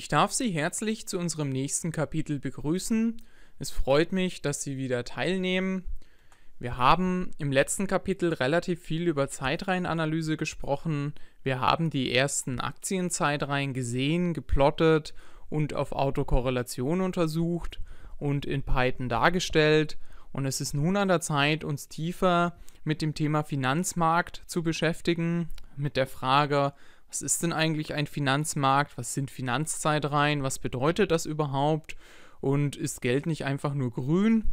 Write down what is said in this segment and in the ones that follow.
Ich darf Sie herzlich zu unserem nächsten Kapitel begrüßen. Es freut mich, dass Sie wieder teilnehmen. Wir haben im letzten Kapitel relativ viel über Zeitreihenanalyse gesprochen. Wir haben die ersten Aktienzeitreihen gesehen, geplottet und auf Autokorrelation untersucht und in Python dargestellt. Und es ist nun an der Zeit, uns tiefer mit dem Thema Finanzmarkt zu beschäftigen, mit der Frage, was ist denn eigentlich ein Finanzmarkt, was sind Finanzzeitreihen, was bedeutet das überhaupt und ist Geld nicht einfach nur grün?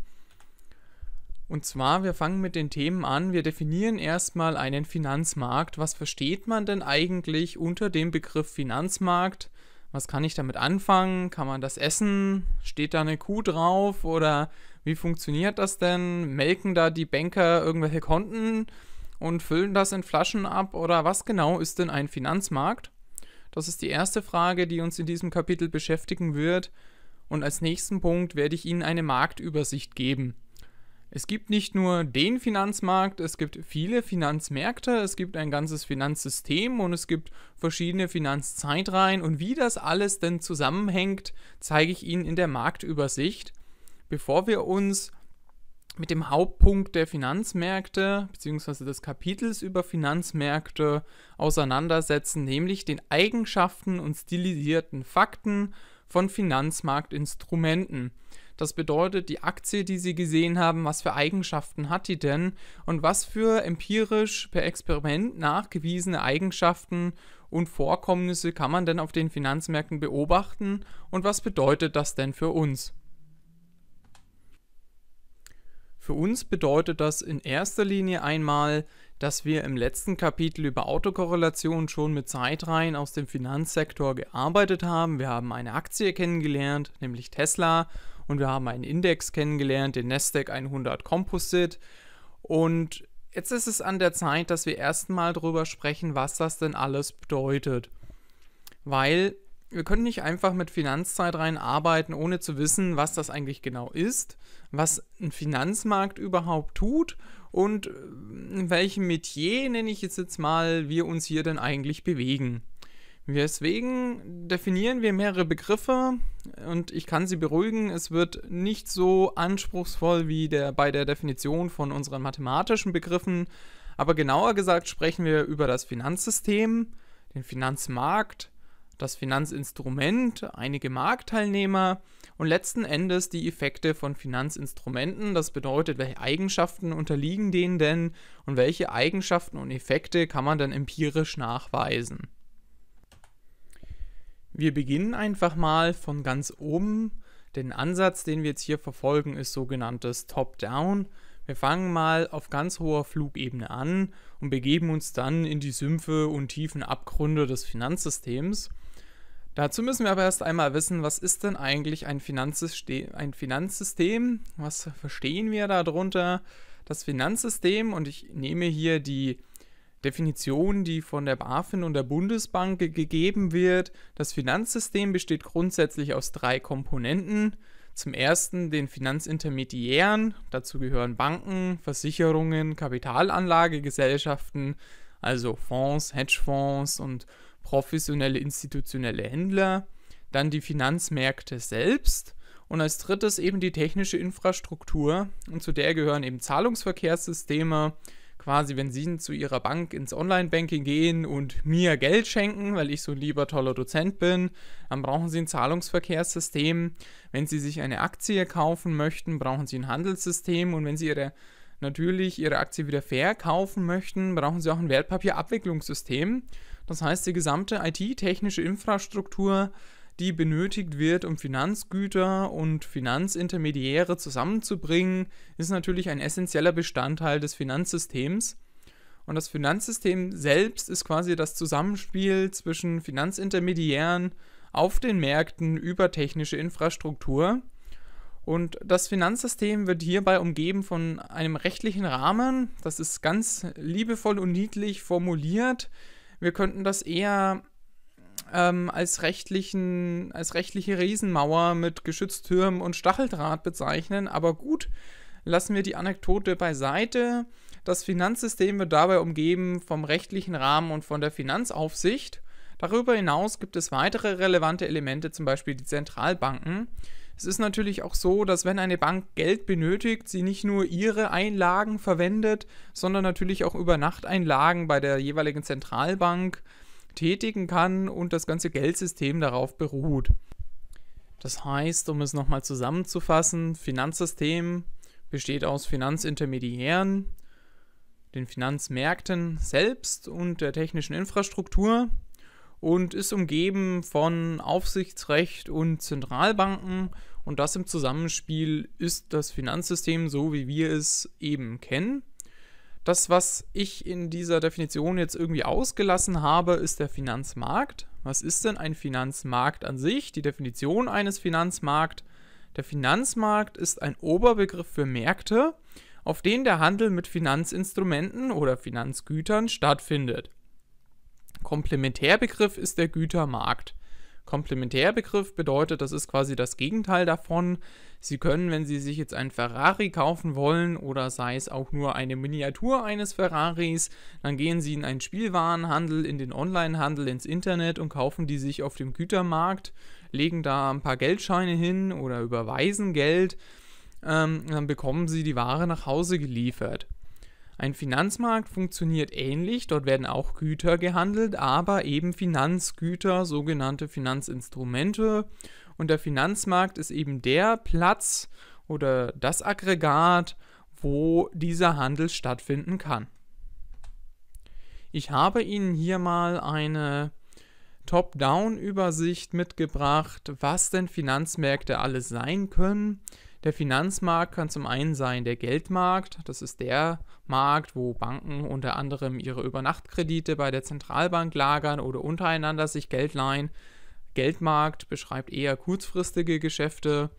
Und zwar, wir fangen mit den Themen an. Wir definieren erstmal einen Finanzmarkt. Was versteht man denn eigentlich unter dem Begriff Finanzmarkt? Was kann ich damit anfangen? Kann man das essen? Steht da eine Kuh drauf? Oder wie funktioniert das denn? Melken da die Banker irgendwelche Konten? und füllen das in Flaschen ab oder was genau ist denn ein Finanzmarkt? Das ist die erste Frage, die uns in diesem Kapitel beschäftigen wird und als nächsten Punkt werde ich Ihnen eine Marktübersicht geben. Es gibt nicht nur den Finanzmarkt, es gibt viele Finanzmärkte, es gibt ein ganzes Finanzsystem und es gibt verschiedene Finanzzeitreihen und wie das alles denn zusammenhängt, zeige ich Ihnen in der Marktübersicht. Bevor wir uns mit dem Hauptpunkt der Finanzmärkte bzw. des Kapitels über Finanzmärkte auseinandersetzen, nämlich den Eigenschaften und stilisierten Fakten von Finanzmarktinstrumenten. Das bedeutet, die Aktie, die Sie gesehen haben, was für Eigenschaften hat die denn und was für empirisch per Experiment nachgewiesene Eigenschaften und Vorkommnisse kann man denn auf den Finanzmärkten beobachten und was bedeutet das denn für uns? Für uns bedeutet das in erster Linie einmal, dass wir im letzten Kapitel über Autokorrelation schon mit Zeitreihen aus dem Finanzsektor gearbeitet haben. Wir haben eine Aktie kennengelernt, nämlich Tesla, und wir haben einen Index kennengelernt, den Nasdaq 100 Composite. Und jetzt ist es an der Zeit, dass wir erstmal darüber sprechen, was das denn alles bedeutet. Weil wir können nicht einfach mit Finanzzeitreihen arbeiten, ohne zu wissen, was das eigentlich genau ist, was ein Finanzmarkt überhaupt tut und äh, in welchem Metier, nenne ich es jetzt mal, wir uns hier denn eigentlich bewegen. Deswegen definieren wir mehrere Begriffe und ich kann Sie beruhigen, es wird nicht so anspruchsvoll wie der, bei der Definition von unseren mathematischen Begriffen, aber genauer gesagt sprechen wir über das Finanzsystem, den Finanzmarkt, das Finanzinstrument, einige Marktteilnehmer und letzten Endes die Effekte von Finanzinstrumenten. Das bedeutet, welche Eigenschaften unterliegen denen denn und welche Eigenschaften und Effekte kann man dann empirisch nachweisen. Wir beginnen einfach mal von ganz oben. Den Ansatz, den wir jetzt hier verfolgen, ist sogenanntes Top-Down. Wir fangen mal auf ganz hoher Flugebene an und begeben uns dann in die Sümpfe und tiefen Abgründe des Finanzsystems. Dazu müssen wir aber erst einmal wissen, was ist denn eigentlich ein Finanzsystem? Ein Finanzsystem? Was verstehen wir darunter? Das Finanzsystem, und ich nehme hier die Definition, die von der BaFin und der Bundesbank gegeben wird. Das Finanzsystem besteht grundsätzlich aus drei Komponenten. Zum ersten den Finanzintermediären, dazu gehören Banken, Versicherungen, Kapitalanlagegesellschaften, also Fonds, Hedgefonds und professionelle institutionelle Händler, dann die Finanzmärkte selbst und als drittes eben die technische Infrastruktur und zu der gehören eben Zahlungsverkehrssysteme, quasi wenn Sie zu Ihrer Bank ins Online-Banking gehen und mir Geld schenken, weil ich so ein lieber toller Dozent bin, dann brauchen Sie ein Zahlungsverkehrssystem. Wenn Sie sich eine Aktie kaufen möchten, brauchen Sie ein Handelssystem und wenn Sie Ihre natürlich Ihre Aktie wieder verkaufen möchten, brauchen Sie auch ein Wertpapierabwicklungssystem. Das heißt, die gesamte IT-technische Infrastruktur, die benötigt wird, um Finanzgüter und Finanzintermediäre zusammenzubringen, ist natürlich ein essentieller Bestandteil des Finanzsystems. Und das Finanzsystem selbst ist quasi das Zusammenspiel zwischen Finanzintermediären auf den Märkten über technische Infrastruktur. Und das Finanzsystem wird hierbei umgeben von einem rechtlichen Rahmen. Das ist ganz liebevoll und niedlich formuliert wir könnten das eher ähm, als, rechtlichen, als rechtliche Riesenmauer mit Geschütztürmen und Stacheldraht bezeichnen. Aber gut, lassen wir die Anekdote beiseite. Das Finanzsystem wird dabei umgeben vom rechtlichen Rahmen und von der Finanzaufsicht. Darüber hinaus gibt es weitere relevante Elemente, zum Beispiel die Zentralbanken. Es ist natürlich auch so, dass wenn eine Bank Geld benötigt, sie nicht nur ihre Einlagen verwendet, sondern natürlich auch Übernachteinlagen bei der jeweiligen Zentralbank tätigen kann und das ganze Geldsystem darauf beruht. Das heißt, um es nochmal zusammenzufassen, Finanzsystem besteht aus Finanzintermediären, den Finanzmärkten selbst und der technischen Infrastruktur und ist umgeben von Aufsichtsrecht und Zentralbanken. Und das im Zusammenspiel ist das Finanzsystem so, wie wir es eben kennen. Das, was ich in dieser Definition jetzt irgendwie ausgelassen habe, ist der Finanzmarkt. Was ist denn ein Finanzmarkt an sich? Die Definition eines Finanzmarkt. Der Finanzmarkt ist ein Oberbegriff für Märkte, auf denen der Handel mit Finanzinstrumenten oder Finanzgütern stattfindet. Komplementärbegriff ist der Gütermarkt. Komplementärbegriff bedeutet, das ist quasi das Gegenteil davon. Sie können, wenn Sie sich jetzt einen Ferrari kaufen wollen oder sei es auch nur eine Miniatur eines Ferraris, dann gehen Sie in einen Spielwarenhandel, in den Onlinehandel, ins Internet und kaufen die sich auf dem Gütermarkt, legen da ein paar Geldscheine hin oder überweisen Geld, ähm, dann bekommen Sie die Ware nach Hause geliefert. Ein Finanzmarkt funktioniert ähnlich, dort werden auch Güter gehandelt, aber eben Finanzgüter, sogenannte Finanzinstrumente. Und der Finanzmarkt ist eben der Platz oder das Aggregat, wo dieser Handel stattfinden kann. Ich habe Ihnen hier mal eine Top-Down-Übersicht mitgebracht, was denn Finanzmärkte alles sein können. Der Finanzmarkt kann zum einen sein der Geldmarkt, das ist der Markt, wo Banken unter anderem ihre Übernachtkredite bei der Zentralbank lagern oder untereinander sich Geld leihen. Geldmarkt beschreibt eher kurzfristige Geschäfte.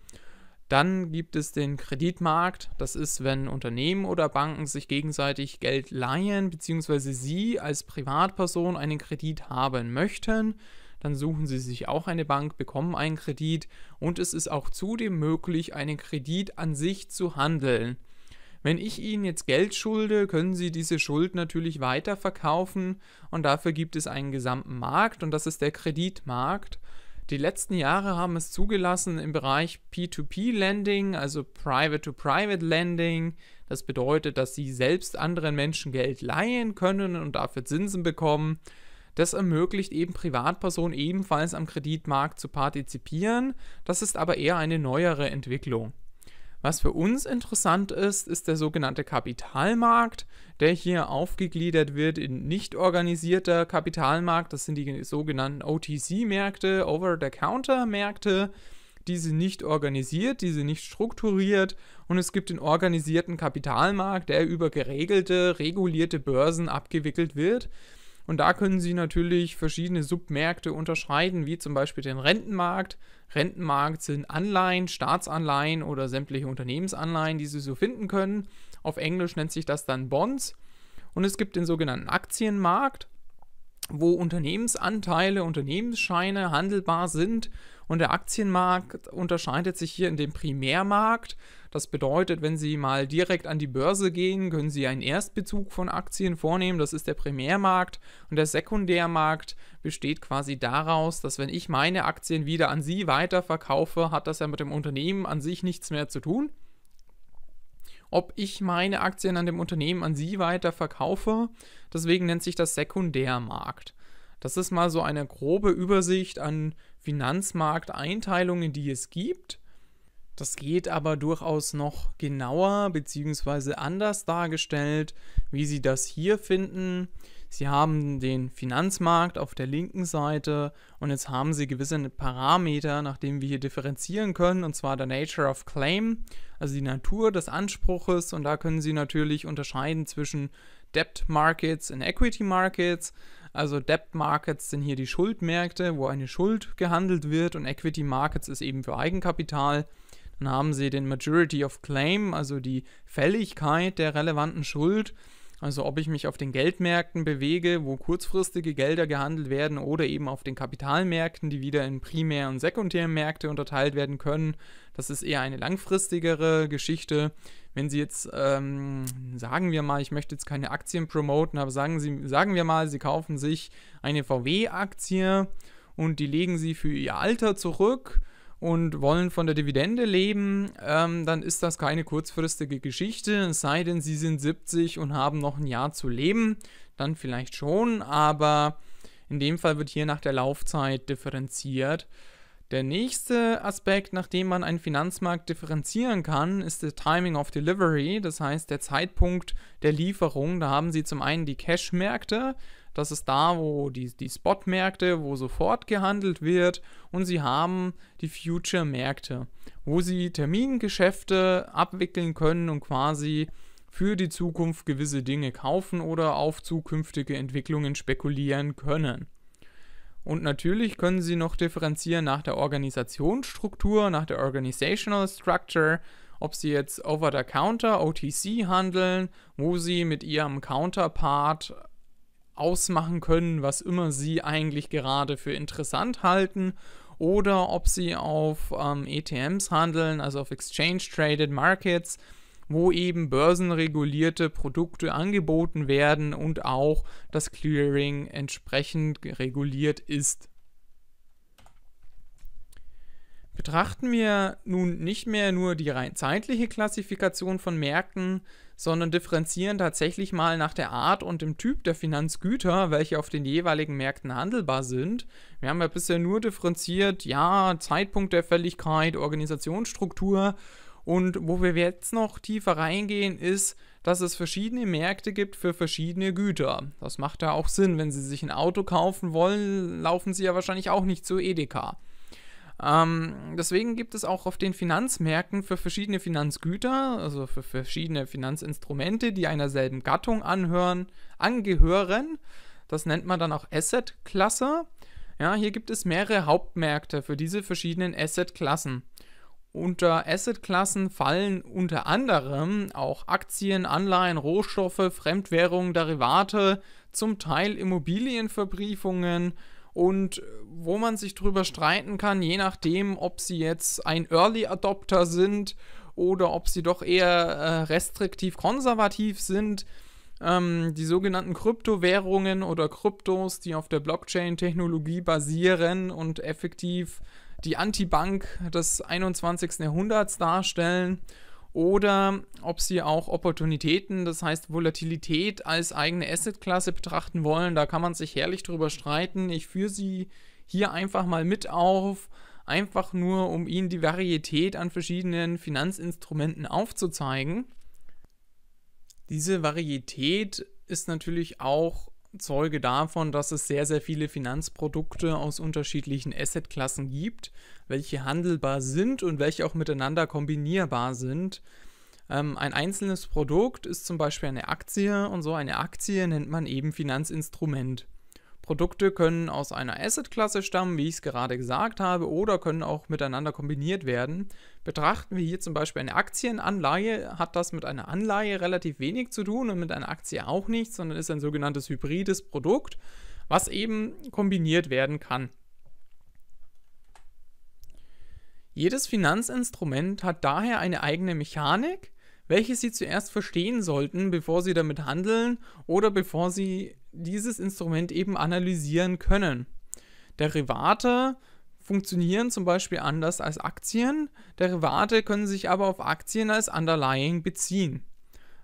Dann gibt es den Kreditmarkt, das ist, wenn Unternehmen oder Banken sich gegenseitig Geld leihen, beziehungsweise sie als Privatperson einen Kredit haben möchten dann suchen Sie sich auch eine Bank, bekommen einen Kredit und es ist auch zudem möglich, einen Kredit an sich zu handeln. Wenn ich Ihnen jetzt Geld schulde, können Sie diese Schuld natürlich weiterverkaufen und dafür gibt es einen gesamten Markt und das ist der Kreditmarkt. Die letzten Jahre haben es zugelassen im Bereich P2P-Lending, also Private-to-Private-Lending. Das bedeutet, dass Sie selbst anderen Menschen Geld leihen können und dafür Zinsen bekommen. Das ermöglicht eben Privatpersonen ebenfalls am Kreditmarkt zu partizipieren. Das ist aber eher eine neuere Entwicklung. Was für uns interessant ist, ist der sogenannte Kapitalmarkt, der hier aufgegliedert wird in nicht organisierter Kapitalmarkt. Das sind die sogenannten OTC-Märkte, Over-the-Counter-Märkte. Diese nicht organisiert, diese nicht strukturiert und es gibt den organisierten Kapitalmarkt, der über geregelte, regulierte Börsen abgewickelt wird. Und da können Sie natürlich verschiedene Submärkte unterscheiden, wie zum Beispiel den Rentenmarkt. Rentenmarkt sind Anleihen, Staatsanleihen oder sämtliche Unternehmensanleihen, die Sie so finden können. Auf Englisch nennt sich das dann Bonds. Und es gibt den sogenannten Aktienmarkt wo Unternehmensanteile, Unternehmensscheine handelbar sind und der Aktienmarkt unterscheidet sich hier in dem Primärmarkt. Das bedeutet, wenn Sie mal direkt an die Börse gehen, können Sie einen Erstbezug von Aktien vornehmen. Das ist der Primärmarkt. Und der Sekundärmarkt besteht quasi daraus, dass wenn ich meine Aktien wieder an Sie weiterverkaufe, hat das ja mit dem Unternehmen an sich nichts mehr zu tun ob ich meine Aktien an dem Unternehmen an Sie weiter verkaufe. Deswegen nennt sich das Sekundärmarkt. Das ist mal so eine grobe Übersicht an Finanzmarkteinteilungen, die es gibt. Das geht aber durchaus noch genauer bzw. anders dargestellt, wie Sie das hier finden. Sie haben den Finanzmarkt auf der linken Seite und jetzt haben Sie gewisse Parameter, nach denen wir hier differenzieren können, und zwar der Nature of Claim also die Natur des Anspruches. Und da können Sie natürlich unterscheiden zwischen Debt Markets und Equity Markets. Also Debt Markets sind hier die Schuldmärkte, wo eine Schuld gehandelt wird und Equity Markets ist eben für Eigenkapital. Dann haben Sie den Majority of Claim, also die Fälligkeit der relevanten Schuld. Also ob ich mich auf den Geldmärkten bewege, wo kurzfristige Gelder gehandelt werden oder eben auf den Kapitalmärkten, die wieder in Primär- und Sekundärmärkte unterteilt werden können. Das ist eher eine langfristigere Geschichte. Wenn Sie jetzt, ähm, sagen wir mal, ich möchte jetzt keine Aktien promoten, aber sagen, Sie, sagen wir mal, Sie kaufen sich eine VW-Aktie und die legen Sie für Ihr Alter zurück und wollen von der Dividende leben, ähm, dann ist das keine kurzfristige Geschichte, es sei denn, sie sind 70 und haben noch ein Jahr zu leben, dann vielleicht schon, aber in dem Fall wird hier nach der Laufzeit differenziert. Der nächste Aspekt, nach dem man einen Finanzmarkt differenzieren kann, ist der Timing of Delivery, das heißt der Zeitpunkt der Lieferung. Da haben Sie zum einen die Cash-Märkte, das ist da, wo die, die Spot-Märkte, wo sofort gehandelt wird und sie haben die Future-Märkte, wo sie Termingeschäfte abwickeln können und quasi für die Zukunft gewisse Dinge kaufen oder auf zukünftige Entwicklungen spekulieren können. Und natürlich können Sie noch differenzieren nach der Organisationsstruktur, nach der Organizational Structure, ob Sie jetzt Over-the-Counter, OTC handeln, wo Sie mit Ihrem Counterpart ausmachen können, was immer sie eigentlich gerade für interessant halten oder ob sie auf ähm, ETMs handeln, also auf Exchange Traded Markets, wo eben börsenregulierte Produkte angeboten werden und auch das Clearing entsprechend reguliert ist. Betrachten wir nun nicht mehr nur die rein zeitliche Klassifikation von Märkten, sondern differenzieren tatsächlich mal nach der Art und dem Typ der Finanzgüter, welche auf den jeweiligen Märkten handelbar sind. Wir haben ja bisher nur differenziert, ja, Zeitpunkt der Fälligkeit, Organisationsstruktur. Und wo wir jetzt noch tiefer reingehen, ist, dass es verschiedene Märkte gibt für verschiedene Güter. Das macht ja auch Sinn. Wenn Sie sich ein Auto kaufen wollen, laufen Sie ja wahrscheinlich auch nicht zu Edeka. Ähm, deswegen gibt es auch auf den Finanzmärkten für verschiedene Finanzgüter, also für verschiedene Finanzinstrumente, die einer selben Gattung anhören, angehören. Das nennt man dann auch Asset-Klasse. Ja, hier gibt es mehrere Hauptmärkte für diese verschiedenen Asset-Klassen. Unter Assetklassen fallen unter anderem auch Aktien, Anleihen, Rohstoffe, Fremdwährungen, Derivate, zum Teil Immobilienverbriefungen, und äh, wo man sich drüber streiten kann, je nachdem, ob sie jetzt ein Early Adopter sind oder ob sie doch eher äh, restriktiv konservativ sind. Ähm, die sogenannten Kryptowährungen oder Kryptos, die auf der Blockchain-Technologie basieren und effektiv die Antibank des 21. Jahrhunderts darstellen oder ob sie auch Opportunitäten, das heißt Volatilität als eigene Assetklasse betrachten wollen. Da kann man sich herrlich drüber streiten. Ich führe sie hier einfach mal mit auf, einfach nur um Ihnen die Varietät an verschiedenen Finanzinstrumenten aufzuzeigen. Diese Varietät ist natürlich auch Zeuge davon, dass es sehr, sehr viele Finanzprodukte aus unterschiedlichen Assetklassen gibt, welche handelbar sind und welche auch miteinander kombinierbar sind. Ähm, ein einzelnes Produkt ist zum Beispiel eine Aktie und so eine Aktie nennt man eben Finanzinstrument. Produkte können aus einer Assetklasse stammen, wie ich es gerade gesagt habe, oder können auch miteinander kombiniert werden. Betrachten wir hier zum Beispiel eine Aktienanleihe, hat das mit einer Anleihe relativ wenig zu tun und mit einer Aktie auch nichts, sondern ist ein sogenanntes hybrides Produkt, was eben kombiniert werden kann. Jedes Finanzinstrument hat daher eine eigene Mechanik, welche Sie zuerst verstehen sollten, bevor Sie damit handeln oder bevor Sie dieses Instrument eben analysieren können. Derivate funktionieren zum Beispiel anders als Aktien. Derivate können sich aber auf Aktien als Underlying beziehen.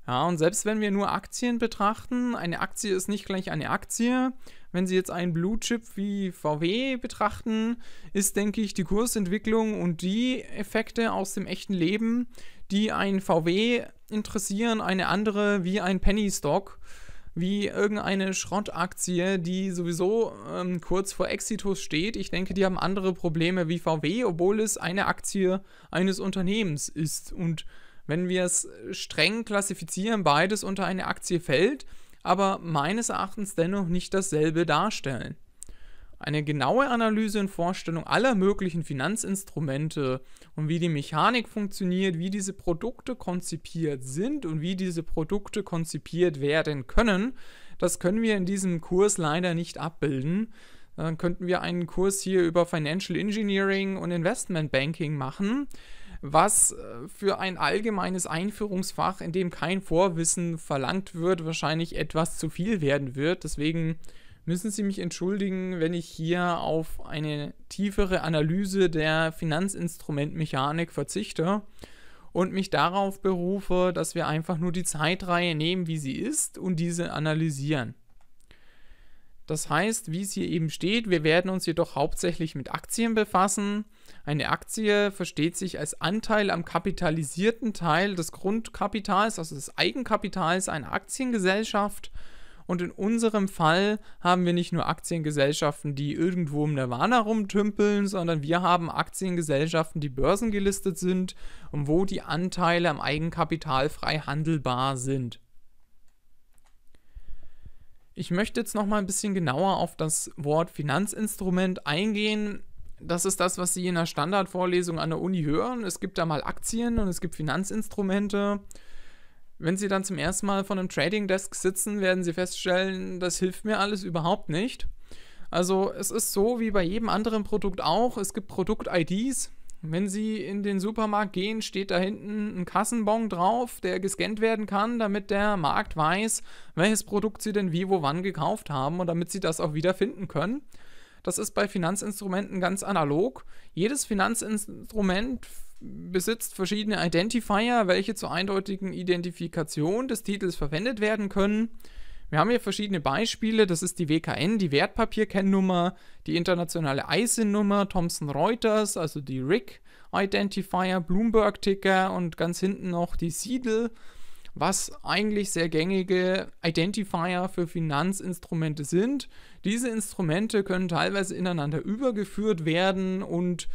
Ja, und selbst wenn wir nur Aktien betrachten, eine Aktie ist nicht gleich eine Aktie. Wenn Sie jetzt einen Blue Chip wie VW betrachten, ist, denke ich, die Kursentwicklung und die Effekte aus dem echten Leben, die ein VW interessieren, eine andere wie ein Penny Stock wie irgendeine Schrottaktie, die sowieso ähm, kurz vor Exitus steht. Ich denke, die haben andere Probleme wie VW, obwohl es eine Aktie eines Unternehmens ist. Und wenn wir es streng klassifizieren, beides unter eine Aktie fällt, aber meines Erachtens dennoch nicht dasselbe darstellen eine genaue Analyse und Vorstellung aller möglichen Finanzinstrumente und wie die Mechanik funktioniert, wie diese Produkte konzipiert sind und wie diese Produkte konzipiert werden können. Das können wir in diesem Kurs leider nicht abbilden. Dann könnten wir einen Kurs hier über Financial Engineering und Investment Banking machen was äh, für ein allgemeines Einführungsfach, in dem kein Vorwissen verlangt wird, wahrscheinlich etwas zu viel werden wird. Deswegen müssen Sie mich entschuldigen, wenn ich hier auf eine tiefere Analyse der Finanzinstrumentmechanik verzichte und mich darauf berufe, dass wir einfach nur die Zeitreihe nehmen, wie sie ist und diese analysieren. Das heißt, wie es hier eben steht, wir werden uns jedoch hauptsächlich mit Aktien befassen. Eine Aktie versteht sich als Anteil am kapitalisierten Teil des Grundkapitals, also des Eigenkapitals einer Aktiengesellschaft und in unserem Fall haben wir nicht nur Aktiengesellschaften, die irgendwo im Nirvana rumtümpeln, sondern wir haben Aktiengesellschaften, die börsengelistet sind und wo die Anteile am Eigenkapital frei handelbar sind. Ich möchte jetzt noch mal ein bisschen genauer auf das Wort Finanzinstrument eingehen. Das ist das, was Sie in der Standardvorlesung an der Uni hören. Es gibt da mal Aktien und es gibt Finanzinstrumente. Wenn Sie dann zum ersten Mal vor einem Trading Desk sitzen, werden Sie feststellen, das hilft mir alles überhaupt nicht. Also es ist so wie bei jedem anderen Produkt auch, es gibt Produkt-IDs. Wenn Sie in den Supermarkt gehen, steht da hinten ein Kassenbon drauf, der gescannt werden kann, damit der Markt weiß, welches Produkt Sie denn wie, wo, wann gekauft haben und damit Sie das auch wieder finden können. Das ist bei Finanzinstrumenten ganz analog. Jedes Finanzinstrument besitzt verschiedene Identifier, welche zur eindeutigen Identifikation des Titels verwendet werden können. Wir haben hier verschiedene Beispiele. Das ist die WKN, die Wertpapierkennnummer, die internationale ISIN-Nummer, Thomson Reuters, also die RIC Identifier, Bloomberg-Ticker und ganz hinten noch die Siedel, was eigentlich sehr gängige Identifier für Finanzinstrumente sind. Diese Instrumente können teilweise ineinander übergeführt werden und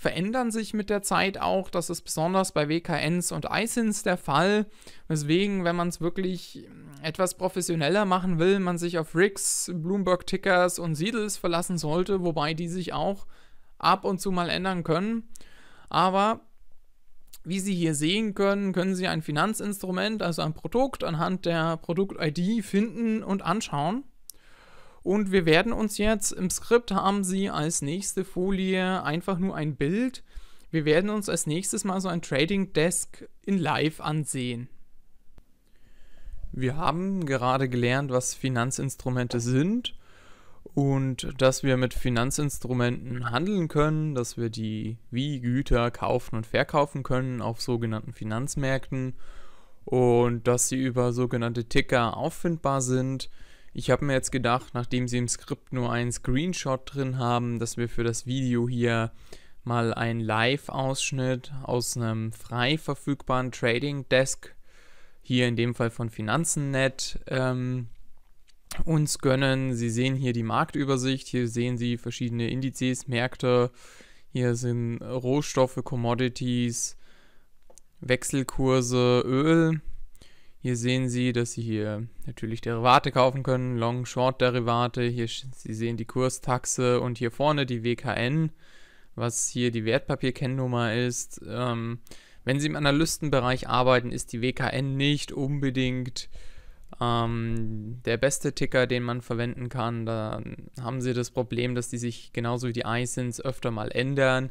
verändern sich mit der Zeit auch. Das ist besonders bei WKNs und ISINs der Fall. Deswegen, wenn man es wirklich mm, etwas professioneller machen will, man sich auf Rigs, Bloomberg-Tickers und Siedels verlassen sollte, wobei die sich auch ab und zu mal ändern können. Aber wie Sie hier sehen können, können Sie ein Finanzinstrument, also ein Produkt, anhand der Produkt-ID finden und anschauen. Und wir werden uns jetzt, im Skript haben sie als nächste Folie einfach nur ein Bild. Wir werden uns als nächstes mal so ein Trading Desk in Live ansehen. Wir haben gerade gelernt, was Finanzinstrumente sind und dass wir mit Finanzinstrumenten handeln können, dass wir die wie Güter kaufen und verkaufen können auf sogenannten Finanzmärkten und dass sie über sogenannte Ticker auffindbar sind. Ich habe mir jetzt gedacht, nachdem sie im Skript nur einen Screenshot drin haben, dass wir für das Video hier mal einen Live-Ausschnitt aus einem frei verfügbaren Trading Desk, hier in dem Fall von Finanzen.net, ähm, uns gönnen. Sie sehen hier die Marktübersicht, hier sehen Sie verschiedene Indizes, Märkte, hier sind Rohstoffe, Commodities, Wechselkurse, Öl hier sehen Sie, dass Sie hier natürlich Derivate kaufen können, Long-Short-Derivate. Hier Sie sehen die Kurstaxe und hier vorne die WKN, was hier die Wertpapierkennnummer ist. Ähm, wenn Sie im Analystenbereich arbeiten, ist die WKN nicht unbedingt ähm, der beste Ticker, den man verwenden kann. Da haben Sie das Problem, dass die sich genauso wie die ISINs öfter mal ändern.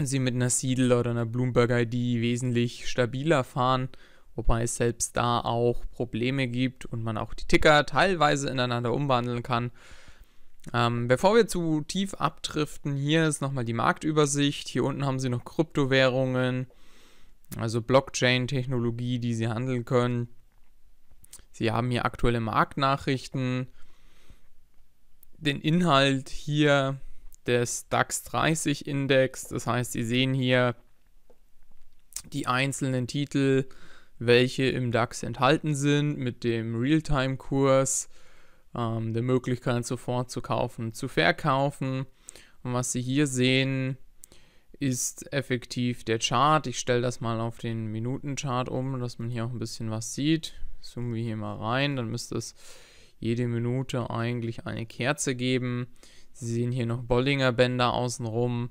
Sie mit einer Siedel oder einer Bloomberg ID wesentlich stabiler fahren wobei es selbst da auch Probleme gibt und man auch die Ticker teilweise ineinander umwandeln kann. Ähm, bevor wir zu tief abdriften, hier ist nochmal die Marktübersicht. Hier unten haben Sie noch Kryptowährungen, also Blockchain-Technologie, die Sie handeln können. Sie haben hier aktuelle Marktnachrichten, den Inhalt hier des DAX 30 Index. Das heißt, Sie sehen hier die einzelnen Titel, welche im DAX enthalten sind, mit dem Realtime-Kurs, ähm, der Möglichkeit sofort zu kaufen, zu verkaufen. Und was Sie hier sehen, ist effektiv der Chart. Ich stelle das mal auf den Minutenchart um, dass man hier auch ein bisschen was sieht. Zoomen wir hier mal rein, dann müsste es jede Minute eigentlich eine Kerze geben. Sie sehen hier noch Bollinger Bänder außenrum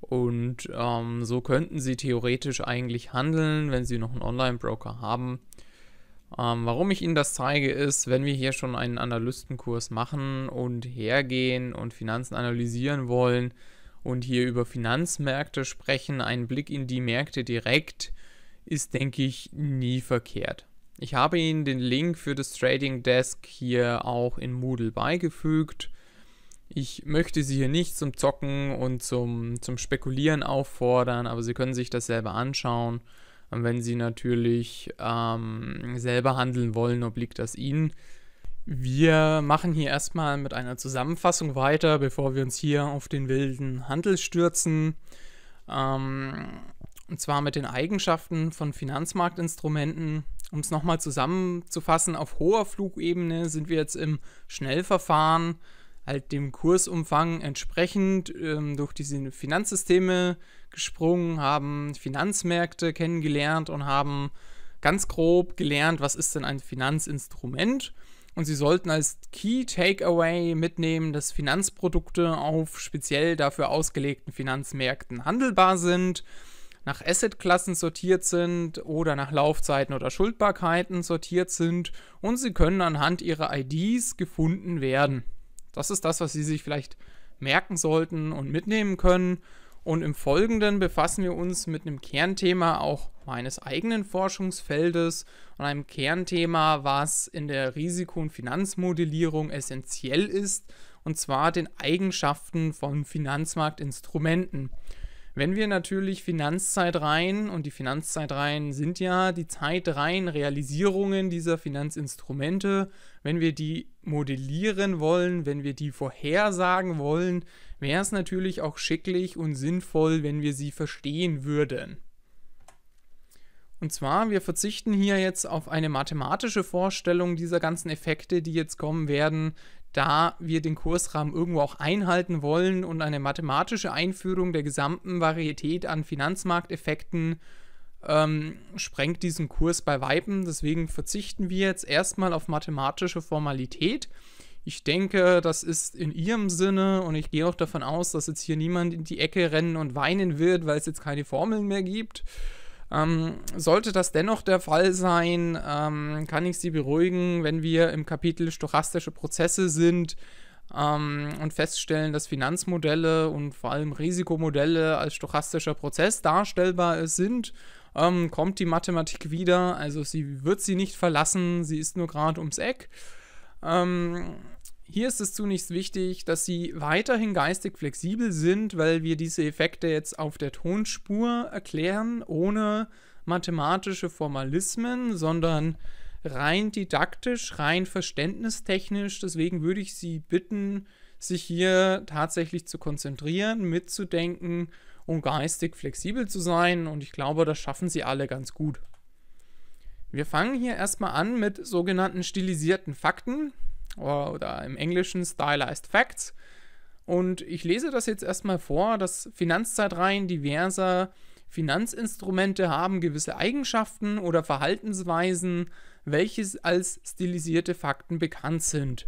und ähm, so könnten sie theoretisch eigentlich handeln, wenn sie noch einen Online-Broker haben. Ähm, warum ich Ihnen das zeige, ist, wenn wir hier schon einen Analystenkurs machen und hergehen und Finanzen analysieren wollen und hier über Finanzmärkte sprechen, ein Blick in die Märkte direkt ist, denke ich, nie verkehrt. Ich habe Ihnen den Link für das Trading Desk hier auch in Moodle beigefügt. Ich möchte Sie hier nicht zum Zocken und zum, zum Spekulieren auffordern, aber Sie können sich das selber anschauen. Und wenn Sie natürlich ähm, selber handeln wollen, obliegt das Ihnen. Wir machen hier erstmal mit einer Zusammenfassung weiter, bevor wir uns hier auf den wilden Handel stürzen. Ähm, und zwar mit den Eigenschaften von Finanzmarktinstrumenten. Um es nochmal zusammenzufassen, auf hoher Flugebene sind wir jetzt im Schnellverfahren halt dem Kursumfang entsprechend ähm, durch diese Finanzsysteme gesprungen, haben Finanzmärkte kennengelernt und haben ganz grob gelernt, was ist denn ein Finanzinstrument. Und sie sollten als Key Takeaway mitnehmen, dass Finanzprodukte auf speziell dafür ausgelegten Finanzmärkten handelbar sind, nach Assetklassen sortiert sind oder nach Laufzeiten oder Schuldbarkeiten sortiert sind und sie können anhand ihrer IDs gefunden werden. Das ist das, was Sie sich vielleicht merken sollten und mitnehmen können. Und im Folgenden befassen wir uns mit einem Kernthema auch meines eigenen Forschungsfeldes und einem Kernthema, was in der Risiko- und Finanzmodellierung essentiell ist, und zwar den Eigenschaften von Finanzmarktinstrumenten. Wenn wir natürlich Finanzzeitreihen, und die Finanzzeitreihen sind ja die Zeitreihenrealisierungen dieser Finanzinstrumente, wenn wir die modellieren wollen, wenn wir die vorhersagen wollen, wäre es natürlich auch schicklich und sinnvoll, wenn wir sie verstehen würden. Und zwar, wir verzichten hier jetzt auf eine mathematische Vorstellung dieser ganzen Effekte, die jetzt kommen werden da wir den Kursrahmen irgendwo auch einhalten wollen und eine mathematische Einführung der gesamten Varietät an Finanzmarkteffekten ähm, sprengt diesen Kurs bei Weiben. Deswegen verzichten wir jetzt erstmal auf mathematische Formalität. Ich denke, das ist in ihrem Sinne und ich gehe auch davon aus, dass jetzt hier niemand in die Ecke rennen und weinen wird, weil es jetzt keine Formeln mehr gibt. Ähm, sollte das dennoch der Fall sein, ähm, kann ich Sie beruhigen, wenn wir im Kapitel stochastische Prozesse sind ähm, und feststellen, dass Finanzmodelle und vor allem Risikomodelle als stochastischer Prozess darstellbar sind. Ähm, kommt die Mathematik wieder, also sie wird sie nicht verlassen, sie ist nur gerade ums Eck. Ähm, hier ist es zunächst wichtig, dass Sie weiterhin geistig flexibel sind, weil wir diese Effekte jetzt auf der Tonspur erklären, ohne mathematische Formalismen, sondern rein didaktisch, rein verständnistechnisch. Deswegen würde ich Sie bitten, sich hier tatsächlich zu konzentrieren, mitzudenken und geistig flexibel zu sein. Und ich glaube, das schaffen Sie alle ganz gut. Wir fangen hier erstmal an mit sogenannten stilisierten Fakten oder im Englischen Stylized Facts. Und ich lese das jetzt erstmal vor, dass Finanzzeitreihen diverser Finanzinstrumente haben gewisse Eigenschaften oder Verhaltensweisen, welche als stilisierte Fakten bekannt sind.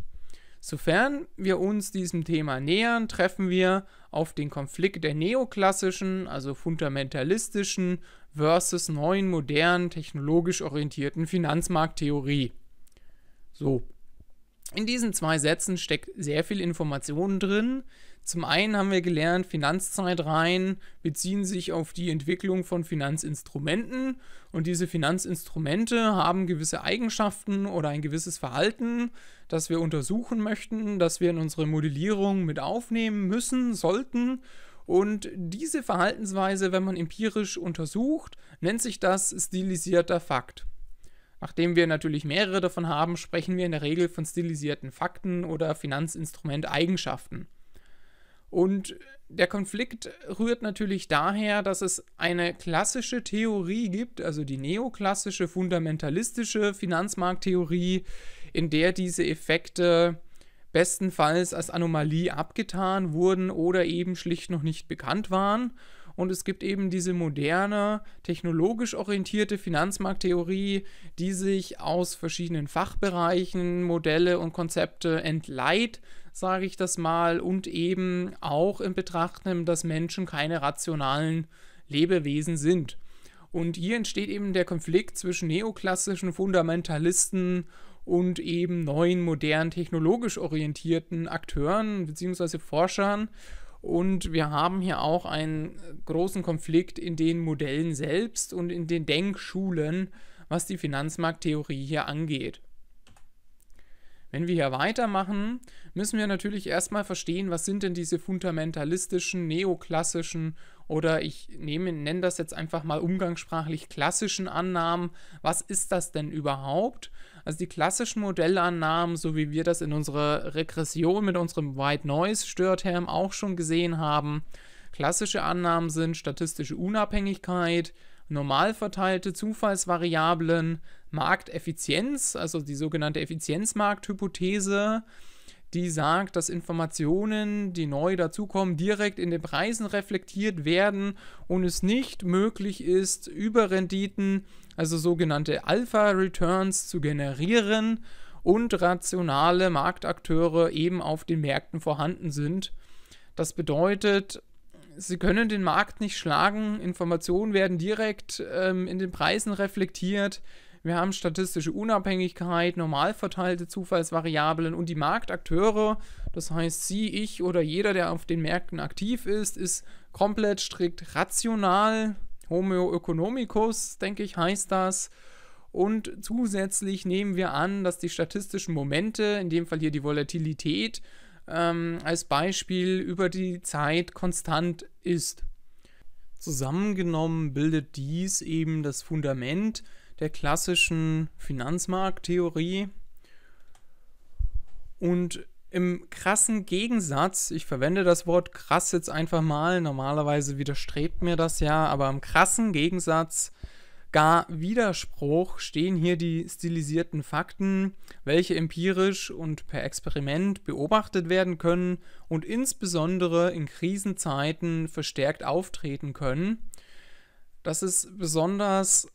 Sofern wir uns diesem Thema nähern, treffen wir auf den Konflikt der neoklassischen, also fundamentalistischen, versus neuen, modernen, technologisch orientierten Finanzmarkttheorie. So, in diesen zwei Sätzen steckt sehr viel Information drin. Zum einen haben wir gelernt, Finanzzeitreihen beziehen sich auf die Entwicklung von Finanzinstrumenten und diese Finanzinstrumente haben gewisse Eigenschaften oder ein gewisses Verhalten, das wir untersuchen möchten, das wir in unsere Modellierung mit aufnehmen müssen, sollten und diese Verhaltensweise, wenn man empirisch untersucht, nennt sich das stilisierter Fakt. Nachdem wir natürlich mehrere davon haben, sprechen wir in der Regel von stilisierten Fakten oder Finanzinstrumenteigenschaften. Und der Konflikt rührt natürlich daher, dass es eine klassische Theorie gibt, also die neoklassische fundamentalistische Finanzmarkttheorie, in der diese Effekte bestenfalls als Anomalie abgetan wurden oder eben schlicht noch nicht bekannt waren und es gibt eben diese moderne, technologisch orientierte Finanzmarkttheorie, die sich aus verschiedenen Fachbereichen, Modelle und Konzepte entleiht, sage ich das mal, und eben auch in Betracht nimmt, dass Menschen keine rationalen Lebewesen sind. Und hier entsteht eben der Konflikt zwischen neoklassischen Fundamentalisten und eben neuen, modernen, technologisch orientierten Akteuren bzw. Forschern. Und wir haben hier auch einen äh, großen Konflikt in den Modellen selbst und in den Denkschulen, was die Finanzmarkttheorie hier angeht. Wenn wir hier weitermachen, müssen wir natürlich erstmal verstehen, was sind denn diese fundamentalistischen, neoklassischen oder ich nehme, nenne das jetzt einfach mal umgangssprachlich klassischen Annahmen. Was ist das denn überhaupt? Also die klassischen Modellannahmen, so wie wir das in unserer Regression mit unserem White Noise Störterm auch schon gesehen haben, klassische Annahmen sind statistische Unabhängigkeit, normal verteilte Zufallsvariablen, Markteffizienz, also die sogenannte Effizienzmarkthypothese, die sagt, dass Informationen, die neu dazukommen, direkt in den Preisen reflektiert werden und es nicht möglich ist, über Renditen also sogenannte Alpha-Returns zu generieren und rationale Marktakteure eben auf den Märkten vorhanden sind. Das bedeutet, sie können den Markt nicht schlagen, Informationen werden direkt ähm, in den Preisen reflektiert, wir haben statistische Unabhängigkeit, normal verteilte Zufallsvariablen und die Marktakteure, das heißt Sie, ich oder jeder, der auf den Märkten aktiv ist, ist komplett strikt rational Homeo economicus, denke ich, heißt das. Und zusätzlich nehmen wir an, dass die statistischen Momente, in dem Fall hier die Volatilität, ähm, als Beispiel über die Zeit konstant ist. Zusammengenommen bildet dies eben das Fundament der klassischen Finanzmarkttheorie. Und im krassen Gegensatz, ich verwende das Wort krass jetzt einfach mal, normalerweise widerstrebt mir das ja, aber im krassen Gegensatz, gar Widerspruch stehen hier die stilisierten Fakten, welche empirisch und per Experiment beobachtet werden können und insbesondere in Krisenzeiten verstärkt auftreten können. Das ist besonders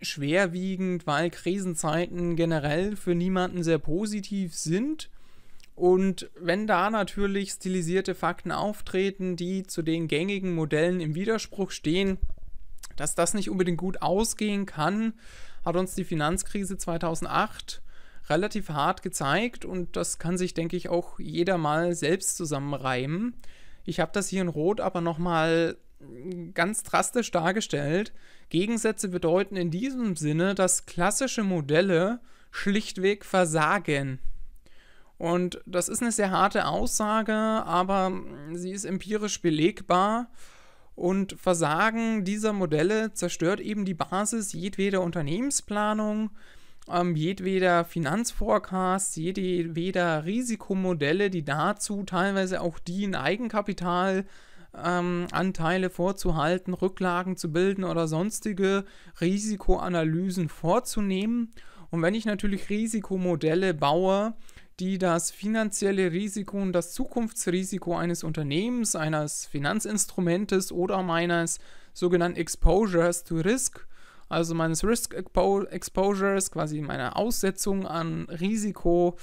schwerwiegend, weil Krisenzeiten generell für niemanden sehr positiv sind und wenn da natürlich stilisierte Fakten auftreten, die zu den gängigen Modellen im Widerspruch stehen, dass das nicht unbedingt gut ausgehen kann, hat uns die Finanzkrise 2008 relativ hart gezeigt und das kann sich, denke ich, auch jeder mal selbst zusammenreimen. Ich habe das hier in Rot aber nochmal ganz drastisch dargestellt. Gegensätze bedeuten in diesem Sinne, dass klassische Modelle schlichtweg versagen. Und das ist eine sehr harte Aussage, aber sie ist empirisch belegbar. Und Versagen dieser Modelle zerstört eben die Basis jedweder Unternehmensplanung, ähm, jedweder Finanzforecast, jedweder Risikomodelle, die dazu teilweise auch dienen, Eigenkapital ähm, Anteile vorzuhalten, Rücklagen zu bilden oder sonstige Risikoanalysen vorzunehmen. Und wenn ich natürlich Risikomodelle baue, die das finanzielle Risiko und das Zukunftsrisiko eines Unternehmens, eines Finanzinstrumentes oder meines sogenannten Exposures to Risk, also meines Risk Exposures, quasi meiner Aussetzung an Risiko,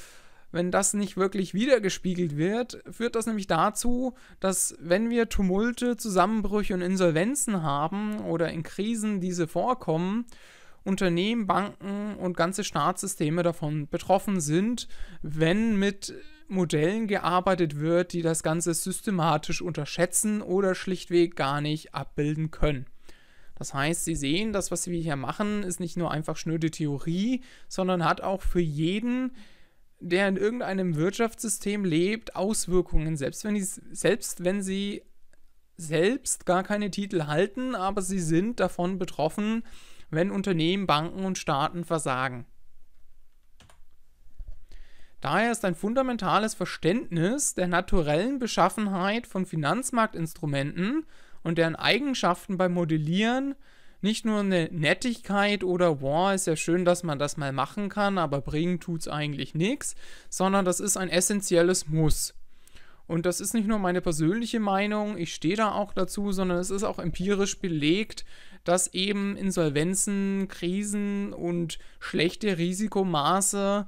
wenn das nicht wirklich wiedergespiegelt wird, führt das nämlich dazu, dass wenn wir Tumulte, Zusammenbrüche und Insolvenzen haben oder in Krisen diese vorkommen, Unternehmen, Banken und ganze Staatssysteme davon betroffen sind, wenn mit Modellen gearbeitet wird, die das Ganze systematisch unterschätzen oder schlichtweg gar nicht abbilden können. Das heißt, Sie sehen, das, was wir hier machen, ist nicht nur einfach schnöde Theorie, sondern hat auch für jeden, der in irgendeinem Wirtschaftssystem lebt, Auswirkungen, selbst wenn, die, selbst wenn sie selbst gar keine Titel halten, aber sie sind davon betroffen, wenn Unternehmen, Banken und Staaten versagen. Daher ist ein fundamentales Verständnis der naturellen Beschaffenheit von Finanzmarktinstrumenten und deren Eigenschaften beim Modellieren nicht nur eine Nettigkeit oder boah, ist ja schön, dass man das mal machen kann, aber bringen tut es eigentlich nichts, sondern das ist ein essentielles Muss. Und das ist nicht nur meine persönliche Meinung, ich stehe da auch dazu, sondern es ist auch empirisch belegt, dass eben Insolvenzen, Krisen und schlechte Risikomaße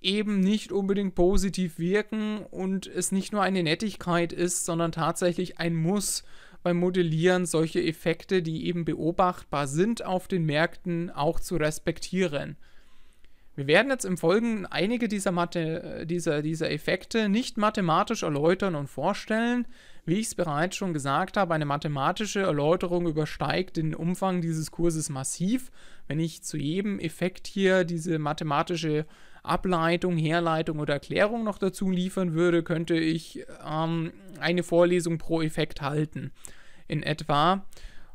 eben nicht unbedingt positiv wirken und es nicht nur eine Nettigkeit ist, sondern tatsächlich ein Muss beim Modellieren solche Effekte, die eben beobachtbar sind auf den Märkten, auch zu respektieren. Wir werden jetzt im Folgenden einige dieser, Mathe, dieser, dieser Effekte nicht mathematisch erläutern und vorstellen, wie ich es bereits schon gesagt habe, eine mathematische Erläuterung übersteigt den Umfang dieses Kurses massiv. Wenn ich zu jedem Effekt hier diese mathematische Ableitung, Herleitung oder Erklärung noch dazu liefern würde, könnte ich ähm, eine Vorlesung pro Effekt halten, in etwa.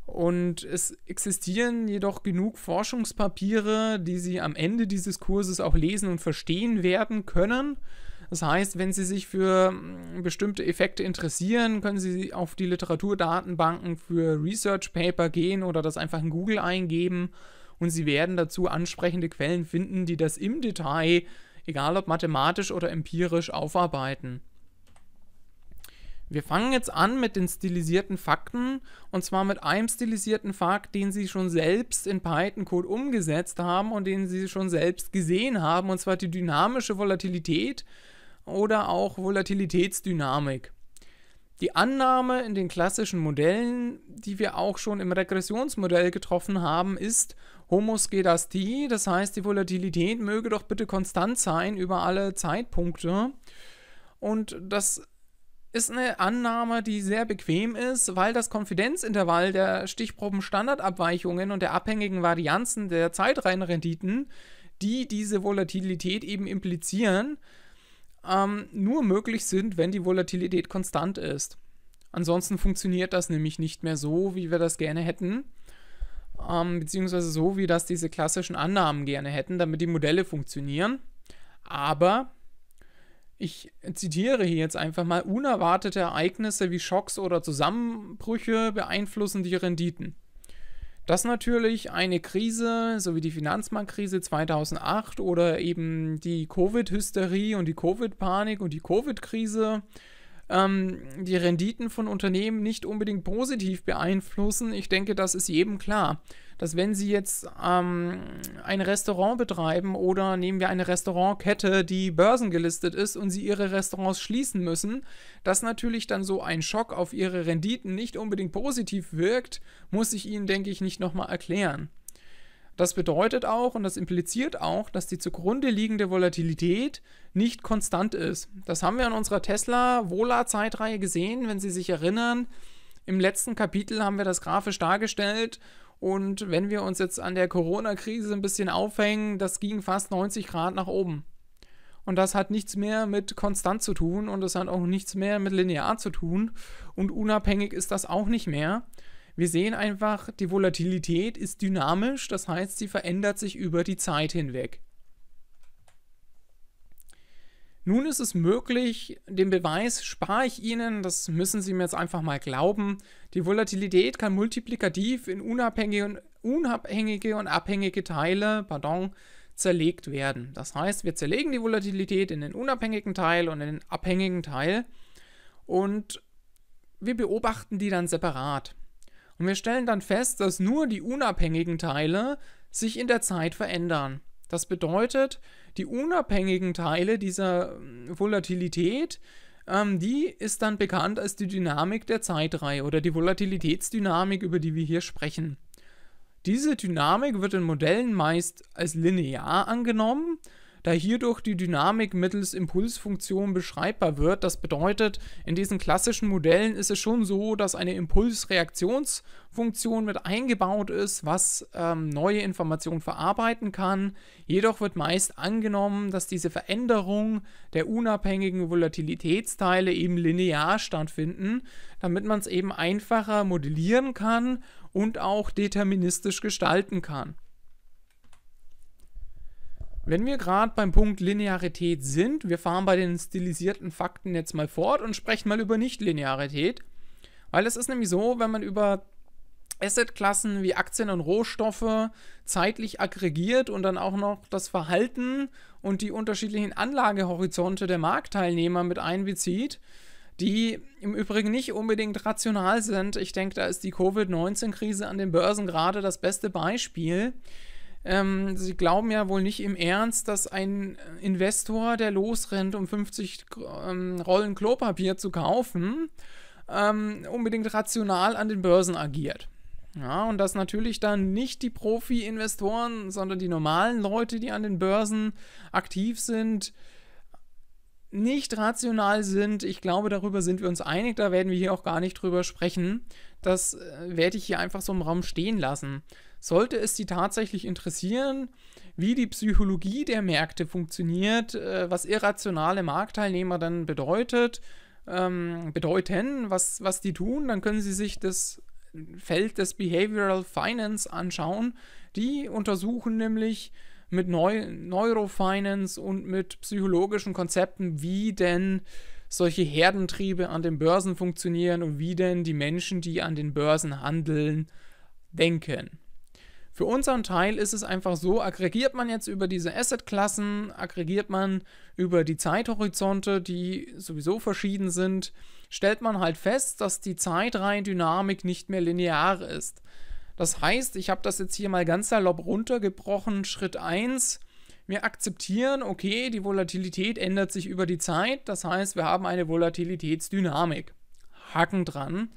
Und es existieren jedoch genug Forschungspapiere, die Sie am Ende dieses Kurses auch lesen und verstehen werden können. Das heißt, wenn Sie sich für mm, bestimmte Effekte interessieren, können Sie auf die Literaturdatenbanken für Research Paper gehen oder das einfach in Google eingeben und Sie werden dazu ansprechende Quellen finden, die das im Detail, egal ob mathematisch oder empirisch, aufarbeiten. Wir fangen jetzt an mit den stilisierten Fakten und zwar mit einem stilisierten Fakt, den Sie schon selbst in Python-Code umgesetzt haben und den Sie schon selbst gesehen haben, und zwar die dynamische Volatilität oder auch Volatilitätsdynamik. Die Annahme in den klassischen Modellen, die wir auch schon im Regressionsmodell getroffen haben, ist Homoskedastie, das heißt die Volatilität möge doch bitte konstant sein über alle Zeitpunkte. Und das ist eine Annahme, die sehr bequem ist, weil das Konfidenzintervall der Stichprobenstandardabweichungen und der abhängigen Varianzen der Zeitreihenrenditen, die diese Volatilität eben implizieren, ähm, nur möglich sind, wenn die Volatilität konstant ist. Ansonsten funktioniert das nämlich nicht mehr so, wie wir das gerne hätten, ähm, beziehungsweise so, wie das diese klassischen Annahmen gerne hätten, damit die Modelle funktionieren. Aber ich zitiere hier jetzt einfach mal, unerwartete Ereignisse wie Schocks oder Zusammenbrüche beeinflussen die Renditen dass natürlich eine Krise, so wie die Finanzmarktkrise 2008 oder eben die Covid-Hysterie und die Covid-Panik und die Covid-Krise ähm, die Renditen von Unternehmen nicht unbedingt positiv beeinflussen. Ich denke, das ist jedem klar, dass wenn Sie jetzt ähm, ein Restaurant betreiben oder nehmen wir eine Restaurantkette, die börsengelistet ist und Sie Ihre Restaurants schließen müssen, dass natürlich dann so ein Schock auf Ihre Renditen nicht unbedingt positiv wirkt, muss ich Ihnen, denke ich, nicht nochmal erklären. Das bedeutet auch und das impliziert auch, dass die zugrunde liegende Volatilität nicht konstant ist. Das haben wir an unserer Tesla-Vola-Zeitreihe gesehen, wenn Sie sich erinnern. Im letzten Kapitel haben wir das grafisch dargestellt und wenn wir uns jetzt an der Corona-Krise ein bisschen aufhängen, das ging fast 90 Grad nach oben. Und das hat nichts mehr mit konstant zu tun und das hat auch nichts mehr mit linear zu tun und unabhängig ist das auch nicht mehr. Wir sehen einfach, die Volatilität ist dynamisch, das heißt, sie verändert sich über die Zeit hinweg. Nun ist es möglich, den Beweis spare ich Ihnen, das müssen Sie mir jetzt einfach mal glauben. Die Volatilität kann multiplikativ in unabhängige und, unabhängige und abhängige Teile pardon, zerlegt werden. Das heißt, wir zerlegen die Volatilität in den unabhängigen Teil und in den abhängigen Teil und wir beobachten die dann separat. Und wir stellen dann fest, dass nur die unabhängigen Teile sich in der Zeit verändern. Das bedeutet, die unabhängigen Teile dieser ähm, Volatilität, ähm, die ist dann bekannt als die Dynamik der Zeitreihe oder die Volatilitätsdynamik, über die wir hier sprechen. Diese Dynamik wird in Modellen meist als linear angenommen da hierdurch die Dynamik mittels Impulsfunktion beschreibbar wird. Das bedeutet, in diesen klassischen Modellen ist es schon so, dass eine Impulsreaktionsfunktion mit eingebaut ist, was ähm, neue Informationen verarbeiten kann. Jedoch wird meist angenommen, dass diese Veränderung der unabhängigen Volatilitätsteile eben linear stattfinden, damit man es eben einfacher modellieren kann und auch deterministisch gestalten kann. Wenn wir gerade beim Punkt Linearität sind, wir fahren bei den stilisierten Fakten jetzt mal fort und sprechen mal über Nicht-Linearität. Weil es ist nämlich so, wenn man über Assetklassen wie Aktien und Rohstoffe zeitlich aggregiert und dann auch noch das Verhalten und die unterschiedlichen Anlagehorizonte der Marktteilnehmer mit einbezieht, die im Übrigen nicht unbedingt rational sind. Ich denke, da ist die Covid-19-Krise an den Börsen gerade das beste Beispiel. Ähm, sie glauben ja wohl nicht im Ernst, dass ein Investor, der losrennt, um 50 ähm, Rollen Klopapier zu kaufen, ähm, unbedingt rational an den Börsen agiert. Ja, und dass natürlich dann nicht die Profi-Investoren, sondern die normalen Leute, die an den Börsen aktiv sind, nicht rational sind. Ich glaube, darüber sind wir uns einig. Da werden wir hier auch gar nicht drüber sprechen. Das äh, werde ich hier einfach so im Raum stehen lassen. Sollte es Sie tatsächlich interessieren, wie die Psychologie der Märkte funktioniert, äh, was irrationale Marktteilnehmer dann bedeutet, ähm, bedeuten, was, was die tun, dann können Sie sich das Feld des Behavioral Finance anschauen. Die untersuchen nämlich mit Neu Neurofinance und mit psychologischen Konzepten, wie denn solche Herdentriebe an den Börsen funktionieren und wie denn die Menschen, die an den Börsen handeln, denken. Für unseren Teil ist es einfach so, aggregiert man jetzt über diese Asset-Klassen, aggregiert man über die Zeithorizonte, die sowieso verschieden sind, stellt man halt fest, dass die Zeitreihendynamik nicht mehr linear ist. Das heißt, ich habe das jetzt hier mal ganz salopp runtergebrochen, Schritt 1, wir akzeptieren, okay, die Volatilität ändert sich über die Zeit, das heißt, wir haben eine Volatilitätsdynamik. Haken dran.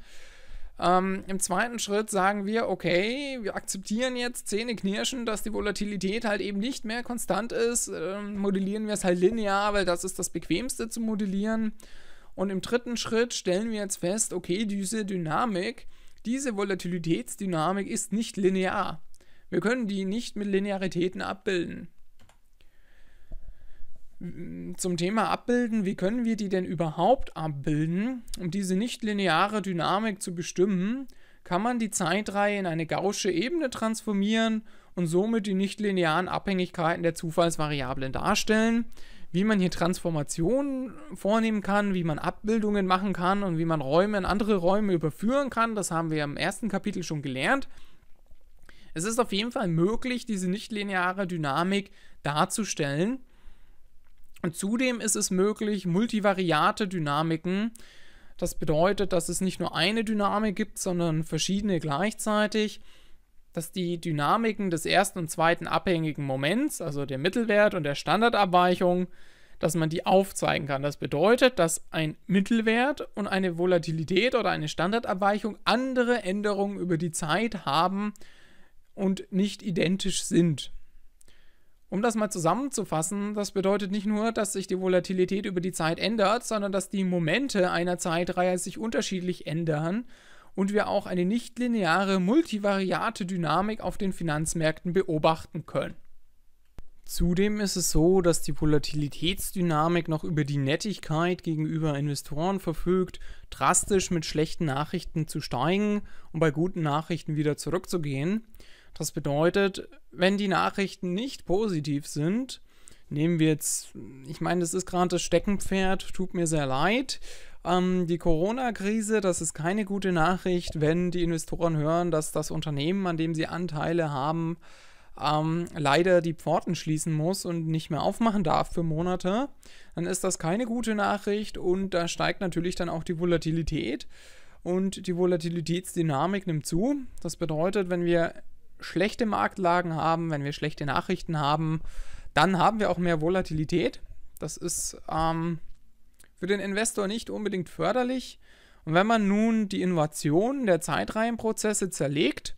Ähm, Im zweiten Schritt sagen wir, okay, wir akzeptieren jetzt Zähne knirschen, dass die Volatilität halt eben nicht mehr konstant ist. Ähm, modellieren wir es halt linear, weil das ist das bequemste zu modellieren. Und im dritten Schritt stellen wir jetzt fest, okay, diese Dynamik, diese Volatilitätsdynamik ist nicht linear. Wir können die nicht mit Linearitäten abbilden zum Thema abbilden, wie können wir die denn überhaupt abbilden? Um diese nichtlineare Dynamik zu bestimmen, kann man die Zeitreihe in eine gaußsche Ebene transformieren und somit die nichtlinearen Abhängigkeiten der Zufallsvariablen darstellen. Wie man hier Transformationen vornehmen kann, wie man Abbildungen machen kann und wie man Räume in andere Räume überführen kann, das haben wir im ersten Kapitel schon gelernt. Es ist auf jeden Fall möglich, diese nichtlineare Dynamik darzustellen. Und zudem ist es möglich, multivariate Dynamiken. Das bedeutet, dass es nicht nur eine Dynamik gibt, sondern verschiedene gleichzeitig. Dass die Dynamiken des ersten und zweiten abhängigen Moments, also der Mittelwert und der Standardabweichung, dass man die aufzeigen kann. Das bedeutet, dass ein Mittelwert und eine Volatilität oder eine Standardabweichung andere Änderungen über die Zeit haben und nicht identisch sind. Um das mal zusammenzufassen, das bedeutet nicht nur, dass sich die Volatilität über die Zeit ändert, sondern dass die Momente einer Zeitreihe sich unterschiedlich ändern und wir auch eine nichtlineare, multivariate Dynamik auf den Finanzmärkten beobachten können. Zudem ist es so, dass die Volatilitätsdynamik noch über die Nettigkeit gegenüber Investoren verfügt, drastisch mit schlechten Nachrichten zu steigen und bei guten Nachrichten wieder zurückzugehen. Das bedeutet, wenn die Nachrichten nicht positiv sind, nehmen wir jetzt, ich meine, das ist gerade das Steckenpferd, tut mir sehr leid. Ähm, die Corona-Krise, das ist keine gute Nachricht, wenn die Investoren hören, dass das Unternehmen, an dem sie Anteile haben, ähm, leider die Pforten schließen muss und nicht mehr aufmachen darf für Monate, dann ist das keine gute Nachricht und da steigt natürlich dann auch die Volatilität und die Volatilitätsdynamik nimmt zu. Das bedeutet, wenn wir schlechte Marktlagen haben, wenn wir schlechte Nachrichten haben, dann haben wir auch mehr Volatilität. Das ist ähm, für den Investor nicht unbedingt förderlich. Und wenn man nun die Innovation der Zeitreihenprozesse zerlegt,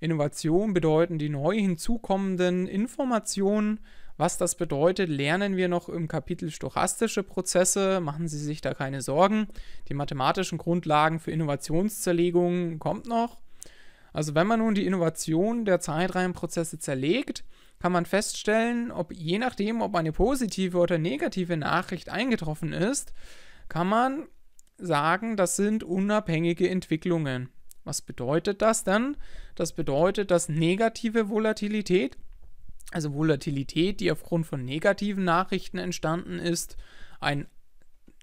Innovation bedeuten die neu hinzukommenden Informationen, was das bedeutet, lernen wir noch im Kapitel Stochastische Prozesse. Machen Sie sich da keine Sorgen. Die mathematischen Grundlagen für Innovationszerlegungen kommt noch. Also wenn man nun die Innovation der Zeitreihenprozesse zerlegt, kann man feststellen, ob je nachdem, ob eine positive oder negative Nachricht eingetroffen ist, kann man sagen, das sind unabhängige Entwicklungen. Was bedeutet das dann? Das bedeutet, dass negative Volatilität, also Volatilität, die aufgrund von negativen Nachrichten entstanden ist, ein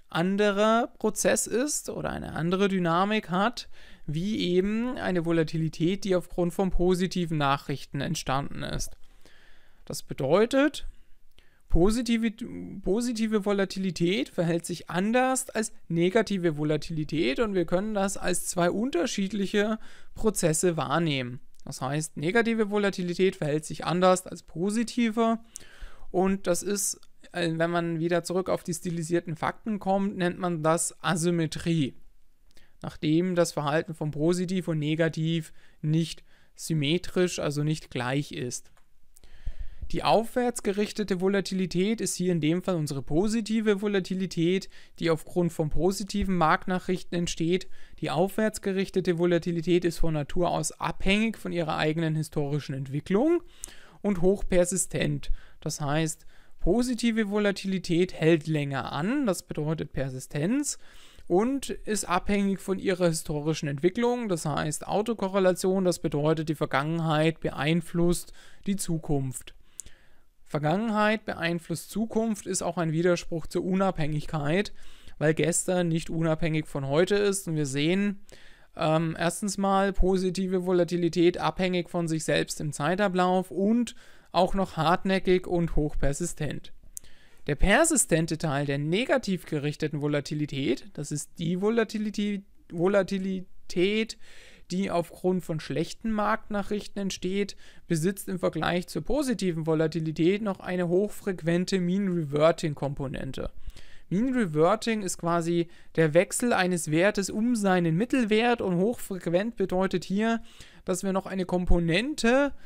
anderer Prozess ist oder eine andere Dynamik hat wie eben eine Volatilität, die aufgrund von positiven Nachrichten entstanden ist. Das bedeutet, positive, positive Volatilität verhält sich anders als negative Volatilität und wir können das als zwei unterschiedliche Prozesse wahrnehmen. Das heißt, negative Volatilität verhält sich anders als positive und das ist, äh, wenn man wieder zurück auf die stilisierten Fakten kommt, nennt man das Asymmetrie nachdem das Verhalten von positiv und negativ nicht symmetrisch, also nicht gleich ist. Die aufwärtsgerichtete Volatilität ist hier in dem Fall unsere positive Volatilität, die aufgrund von positiven Marktnachrichten entsteht. Die aufwärtsgerichtete Volatilität ist von Natur aus abhängig von ihrer eigenen historischen Entwicklung und hochpersistent. Das heißt, positive Volatilität hält länger an, das bedeutet Persistenz und ist abhängig von ihrer historischen Entwicklung. Das heißt, Autokorrelation, das bedeutet, die Vergangenheit beeinflusst die Zukunft. Vergangenheit beeinflusst Zukunft ist auch ein Widerspruch zur Unabhängigkeit, weil gestern nicht unabhängig von heute ist. Und wir sehen ähm, erstens mal positive Volatilität abhängig von sich selbst im Zeitablauf und auch noch hartnäckig und hochpersistent. Der persistente Teil der negativ gerichteten Volatilität, das ist die Volatilität, die aufgrund von schlechten Marktnachrichten entsteht, besitzt im Vergleich zur positiven Volatilität noch eine hochfrequente Mean Reverting Komponente. Mean Reverting ist quasi der Wechsel eines Wertes um seinen Mittelwert und hochfrequent bedeutet hier, dass wir noch eine Komponente äh,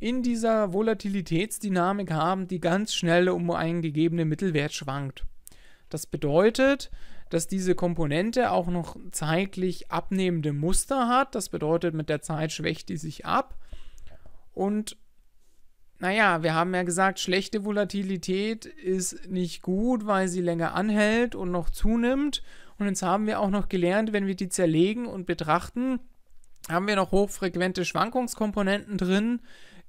in dieser Volatilitätsdynamik haben, die ganz schnell um einen gegebenen Mittelwert schwankt. Das bedeutet, dass diese Komponente auch noch zeitlich abnehmende Muster hat. Das bedeutet, mit der Zeit schwächt die sich ab. Und naja, wir haben ja gesagt, schlechte Volatilität ist nicht gut, weil sie länger anhält und noch zunimmt. Und jetzt haben wir auch noch gelernt, wenn wir die zerlegen und betrachten, haben wir noch hochfrequente Schwankungskomponenten drin,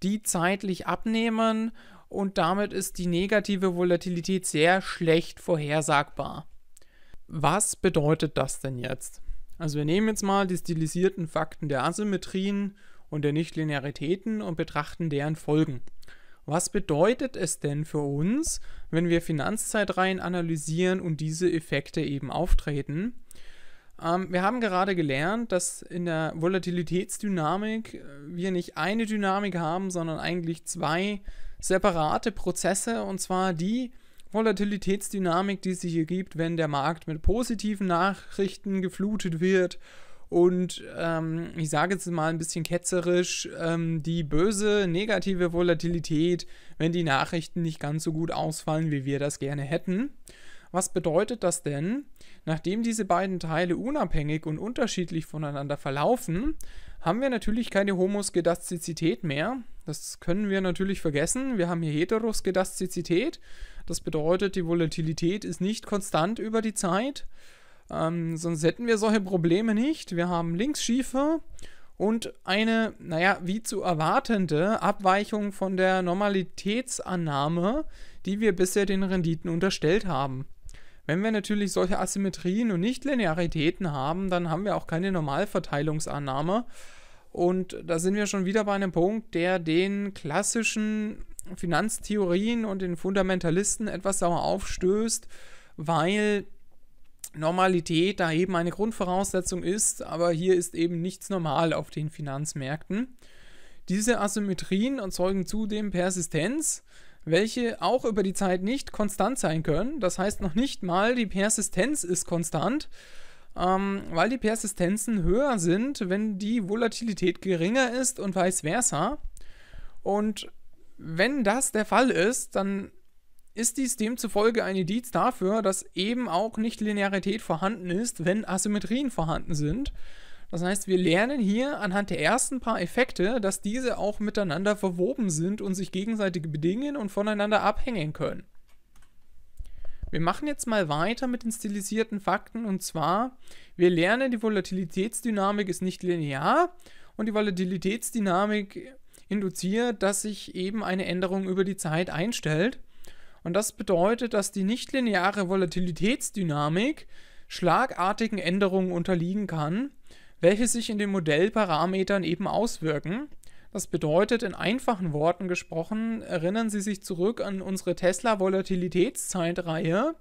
die zeitlich abnehmen und damit ist die negative Volatilität sehr schlecht vorhersagbar. Was bedeutet das denn jetzt? Also wir nehmen jetzt mal die stilisierten Fakten der Asymmetrien und der Nichtlinearitäten und betrachten deren Folgen. Was bedeutet es denn für uns, wenn wir Finanzzeitreihen analysieren und diese Effekte eben auftreten? Ähm, wir haben gerade gelernt, dass in der Volatilitätsdynamik äh, wir nicht eine Dynamik haben, sondern eigentlich zwei separate Prozesse und zwar die Volatilitätsdynamik, die sich ergibt, wenn der Markt mit positiven Nachrichten geflutet wird und ähm, ich sage jetzt mal ein bisschen ketzerisch, ähm, die böse negative Volatilität, wenn die Nachrichten nicht ganz so gut ausfallen, wie wir das gerne hätten. Was bedeutet das denn? Nachdem diese beiden Teile unabhängig und unterschiedlich voneinander verlaufen, haben wir natürlich keine Homoskedastizität mehr. Das können wir natürlich vergessen. Wir haben hier Heteroskedastizität. Das bedeutet, die Volatilität ist nicht konstant über die Zeit. Ähm, sonst hätten wir solche Probleme nicht. Wir haben Linksschiefer und eine, naja, wie zu erwartende Abweichung von der Normalitätsannahme, die wir bisher den Renditen unterstellt haben. Wenn wir natürlich solche Asymmetrien und Nichtlinearitäten haben, dann haben wir auch keine Normalverteilungsannahme. Und da sind wir schon wieder bei einem Punkt, der den klassischen Finanztheorien und den Fundamentalisten etwas sauer aufstößt, weil Normalität da eben eine Grundvoraussetzung ist, aber hier ist eben nichts normal auf den Finanzmärkten. Diese Asymmetrien erzeugen zudem Persistenz welche auch über die Zeit nicht konstant sein können. Das heißt noch nicht mal, die Persistenz ist konstant, ähm, weil die Persistenzen höher sind, wenn die Volatilität geringer ist und vice versa. Und wenn das der Fall ist, dann ist dies demzufolge ein Indiz dafür, dass eben auch nicht Linearität vorhanden ist, wenn Asymmetrien vorhanden sind. Das heißt, wir lernen hier anhand der ersten paar Effekte, dass diese auch miteinander verwoben sind und sich gegenseitig bedingen und voneinander abhängen können. Wir machen jetzt mal weiter mit den stilisierten Fakten und zwar, wir lernen, die Volatilitätsdynamik ist nicht linear und die Volatilitätsdynamik induziert, dass sich eben eine Änderung über die Zeit einstellt. Und das bedeutet, dass die nichtlineare Volatilitätsdynamik schlagartigen Änderungen unterliegen kann welche sich in den Modellparametern eben auswirken. Das bedeutet, in einfachen Worten gesprochen, erinnern Sie sich zurück an unsere Tesla-Volatilitätszeitreihe.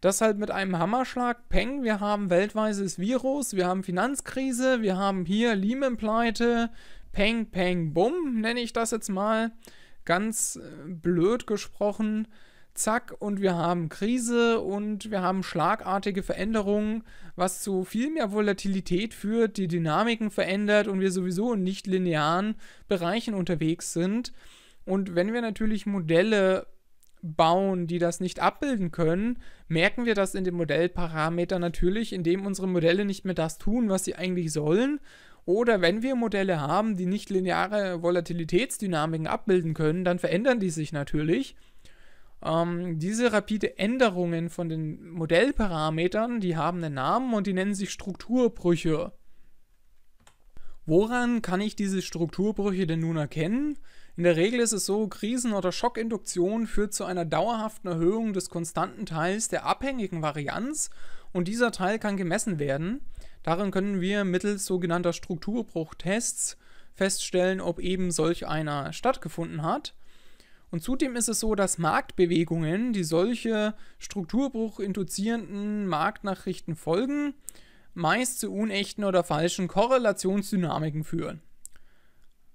Das halt mit einem Hammerschlag, Peng, wir haben weltweites Virus, wir haben Finanzkrise, wir haben hier Lehman-Pleite, Peng, Peng, Bumm, nenne ich das jetzt mal. Ganz äh, blöd gesprochen zack, und wir haben Krise und wir haben schlagartige Veränderungen, was zu viel mehr Volatilität führt, die Dynamiken verändert und wir sowieso in nicht linearen Bereichen unterwegs sind. Und wenn wir natürlich Modelle bauen, die das nicht abbilden können, merken wir das in den Modellparametern natürlich, indem unsere Modelle nicht mehr das tun, was sie eigentlich sollen. Oder wenn wir Modelle haben, die nicht lineare Volatilitätsdynamiken abbilden können, dann verändern die sich natürlich. Ähm, diese rapide Änderungen von den Modellparametern, die haben einen Namen und die nennen sich Strukturbrüche. Woran kann ich diese Strukturbrüche denn nun erkennen? In der Regel ist es so, Krisen- oder Schockinduktion führt zu einer dauerhaften Erhöhung des konstanten Teils der abhängigen Varianz und dieser Teil kann gemessen werden. Darin können wir mittels sogenannter Strukturbruchtests feststellen, ob eben solch einer stattgefunden hat. Und zudem ist es so, dass Marktbewegungen, die solche Strukturbruch induzierenden Marktnachrichten folgen, meist zu unechten oder falschen Korrelationsdynamiken führen.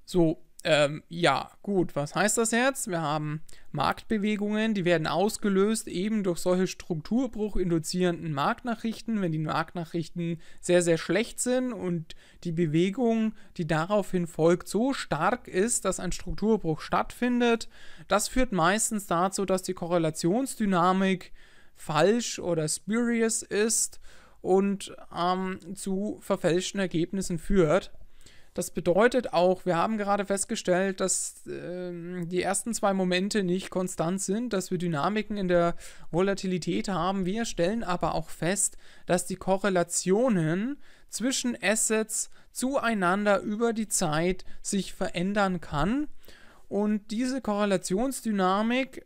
So, ähm, ja, gut, was heißt das jetzt? Wir haben Marktbewegungen, die werden ausgelöst eben durch solche strukturbruchinduzierenden Marktnachrichten, wenn die Marktnachrichten sehr, sehr schlecht sind und die Bewegung, die daraufhin folgt, so stark ist, dass ein Strukturbruch stattfindet. Das führt meistens dazu, dass die Korrelationsdynamik falsch oder spurious ist und ähm, zu verfälschten Ergebnissen führt. Das bedeutet auch, wir haben gerade festgestellt, dass äh, die ersten zwei Momente nicht konstant sind, dass wir Dynamiken in der Volatilität haben. Wir stellen aber auch fest, dass die Korrelationen zwischen Assets zueinander über die Zeit sich verändern kann. Und diese Korrelationsdynamik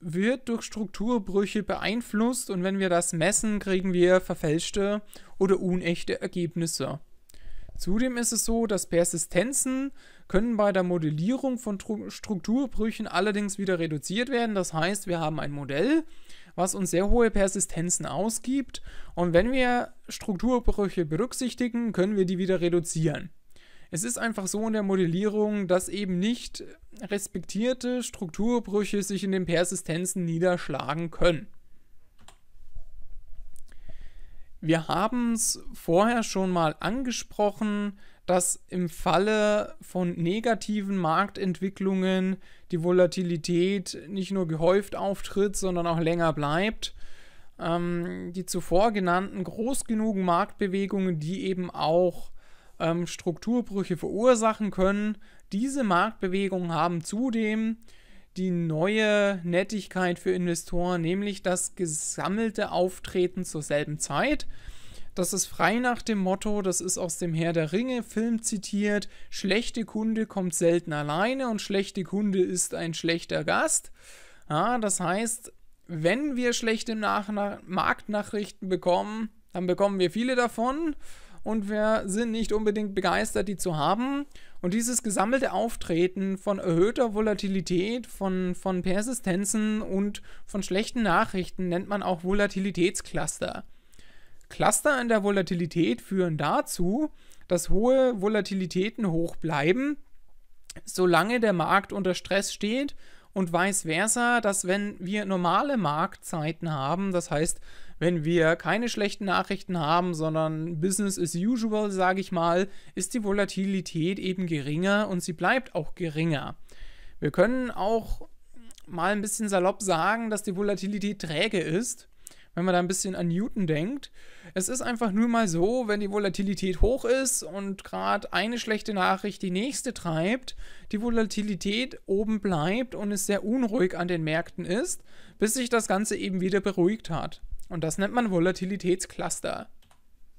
wird durch Strukturbrüche beeinflusst und wenn wir das messen, kriegen wir verfälschte oder unechte Ergebnisse. Zudem ist es so, dass Persistenzen können bei der Modellierung von Strukturbrüchen allerdings wieder reduziert werden. Das heißt, wir haben ein Modell, was uns sehr hohe Persistenzen ausgibt und wenn wir Strukturbrüche berücksichtigen, können wir die wieder reduzieren. Es ist einfach so in der Modellierung, dass eben nicht respektierte Strukturbrüche sich in den Persistenzen niederschlagen können. Wir haben es vorher schon mal angesprochen, dass im Falle von negativen Marktentwicklungen die Volatilität nicht nur gehäuft auftritt, sondern auch länger bleibt. Ähm, die zuvor genannten groß genugen Marktbewegungen, die eben auch ähm, Strukturbrüche verursachen können, diese Marktbewegungen haben zudem die neue Nettigkeit für Investoren, nämlich das gesammelte Auftreten zur selben Zeit. Das ist frei nach dem Motto, das ist aus dem Herr der Ringe Film zitiert, schlechte Kunde kommt selten alleine und schlechte Kunde ist ein schlechter Gast. Ja, das heißt, wenn wir schlechte Nach Marktnachrichten bekommen, dann bekommen wir viele davon und wir sind nicht unbedingt begeistert, die zu haben. Und dieses gesammelte Auftreten von erhöhter Volatilität, von, von Persistenzen und von schlechten Nachrichten nennt man auch Volatilitätscluster. Cluster in der Volatilität führen dazu, dass hohe Volatilitäten hoch bleiben, solange der Markt unter Stress steht und vice versa, dass wenn wir normale Marktzeiten haben, das heißt wenn wir keine schlechten Nachrichten haben, sondern Business as usual, sage ich mal, ist die Volatilität eben geringer und sie bleibt auch geringer. Wir können auch mal ein bisschen salopp sagen, dass die Volatilität träge ist wenn man da ein bisschen an Newton denkt. Es ist einfach nur mal so, wenn die Volatilität hoch ist und gerade eine schlechte Nachricht die nächste treibt, die Volatilität oben bleibt und es sehr unruhig an den Märkten ist, bis sich das Ganze eben wieder beruhigt hat. Und das nennt man Volatilitätscluster.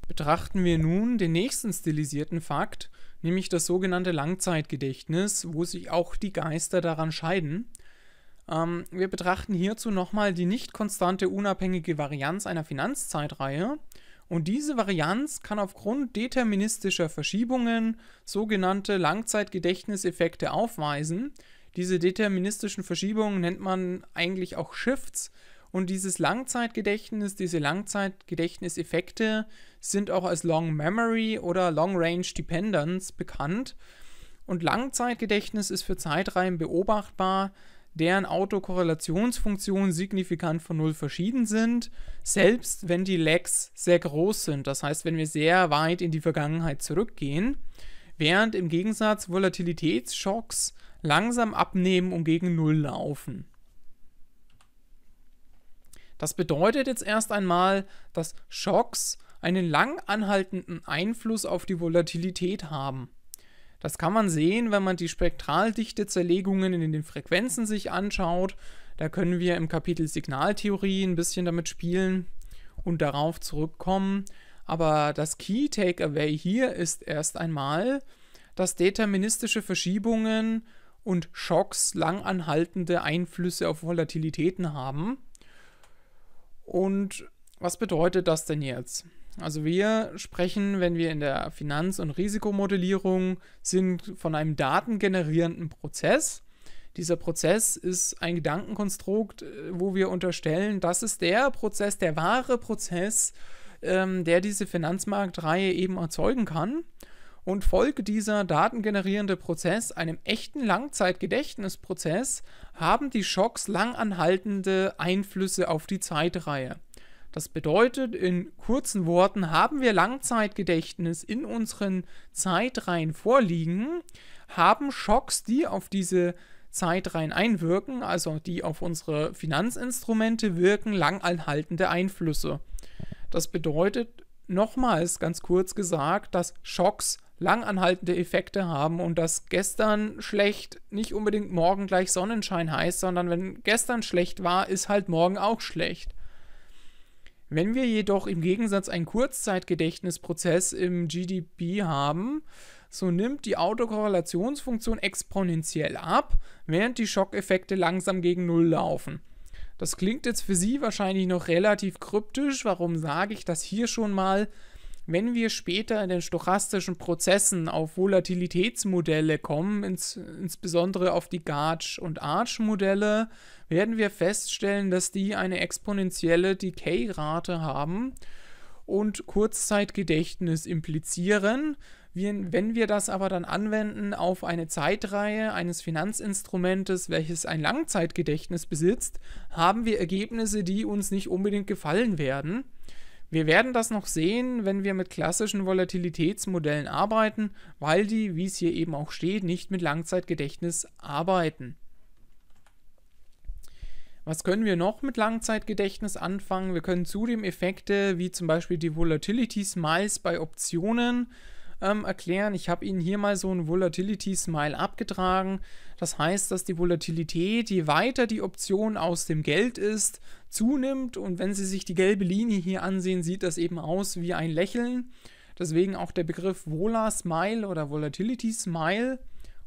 Betrachten wir nun den nächsten stilisierten Fakt, nämlich das sogenannte Langzeitgedächtnis, wo sich auch die Geister daran scheiden. Ähm, wir betrachten hierzu nochmal die nicht konstante unabhängige Varianz einer Finanzzeitreihe. Und diese Varianz kann aufgrund deterministischer Verschiebungen sogenannte Langzeitgedächtniseffekte aufweisen. Diese deterministischen Verschiebungen nennt man eigentlich auch Shifts, und dieses Langzeitgedächtnis, diese Langzeitgedächtniseffekte sind auch als Long Memory oder Long Range Dependence bekannt. Und Langzeitgedächtnis ist für Zeitreihen beobachtbar, deren Autokorrelationsfunktionen signifikant von null verschieden sind, selbst wenn die Lags sehr groß sind, das heißt, wenn wir sehr weit in die Vergangenheit zurückgehen, während im Gegensatz Volatilitätsschocks langsam abnehmen und gegen Null laufen. Das bedeutet jetzt erst einmal, dass Schocks einen lang anhaltenden Einfluss auf die Volatilität haben. Das kann man sehen, wenn man die spektraldichte Zerlegungen in den Frequenzen sich anschaut. Da können wir im Kapitel Signaltheorie ein bisschen damit spielen und darauf zurückkommen. Aber das Key Takeaway hier ist erst einmal, dass deterministische Verschiebungen und Schocks langanhaltende Einflüsse auf Volatilitäten haben. Und was bedeutet das denn jetzt? Also wir sprechen, wenn wir in der Finanz- und Risikomodellierung sind, von einem datengenerierenden Prozess. Dieser Prozess ist ein Gedankenkonstrukt, äh, wo wir unterstellen, das ist der Prozess, der wahre Prozess, ähm, der diese Finanzmarktreihe eben erzeugen kann und Folge dieser datengenerierende Prozess einem echten Langzeitgedächtnisprozess haben die Schocks langanhaltende Einflüsse auf die Zeitreihe. Das bedeutet, in kurzen Worten haben wir Langzeitgedächtnis in unseren Zeitreihen vorliegen, haben Schocks, die auf diese Zeitreihen einwirken, also die auf unsere Finanzinstrumente wirken, langanhaltende Einflüsse. Das bedeutet, nochmals ganz kurz gesagt, dass Schocks langanhaltende Effekte haben und dass gestern schlecht nicht unbedingt morgen gleich Sonnenschein heißt, sondern wenn gestern schlecht war, ist halt morgen auch schlecht. Wenn wir jedoch im Gegensatz einen Kurzzeitgedächtnisprozess im GDP haben, so nimmt die Autokorrelationsfunktion exponentiell ab, während die Schockeffekte langsam gegen Null laufen. Das klingt jetzt für Sie wahrscheinlich noch relativ kryptisch, warum sage ich das hier schon mal? wenn wir später in den stochastischen Prozessen auf Volatilitätsmodelle kommen, ins, insbesondere auf die Gauge- und Arch-Modelle, werden wir feststellen, dass die eine exponentielle Decay-Rate haben und Kurzzeitgedächtnis implizieren. Wenn wir das aber dann anwenden auf eine Zeitreihe eines Finanzinstrumentes, welches ein Langzeitgedächtnis besitzt, haben wir Ergebnisse, die uns nicht unbedingt gefallen werden. Wir werden das noch sehen, wenn wir mit klassischen Volatilitätsmodellen arbeiten, weil die, wie es hier eben auch steht, nicht mit Langzeitgedächtnis arbeiten. Was können wir noch mit Langzeitgedächtnis anfangen? Wir können zudem Effekte wie zum Beispiel die Volatility Smiles bei Optionen äh, ähm, erklären. Ich habe Ihnen hier mal so ein Volatility Smile abgetragen. Das heißt, dass die Volatilität, je weiter die Option aus dem Geld ist, zunimmt. Und wenn Sie sich die gelbe Linie hier ansehen, sieht das eben aus wie ein Lächeln. Deswegen auch der Begriff Vola Smile oder Volatility Smile,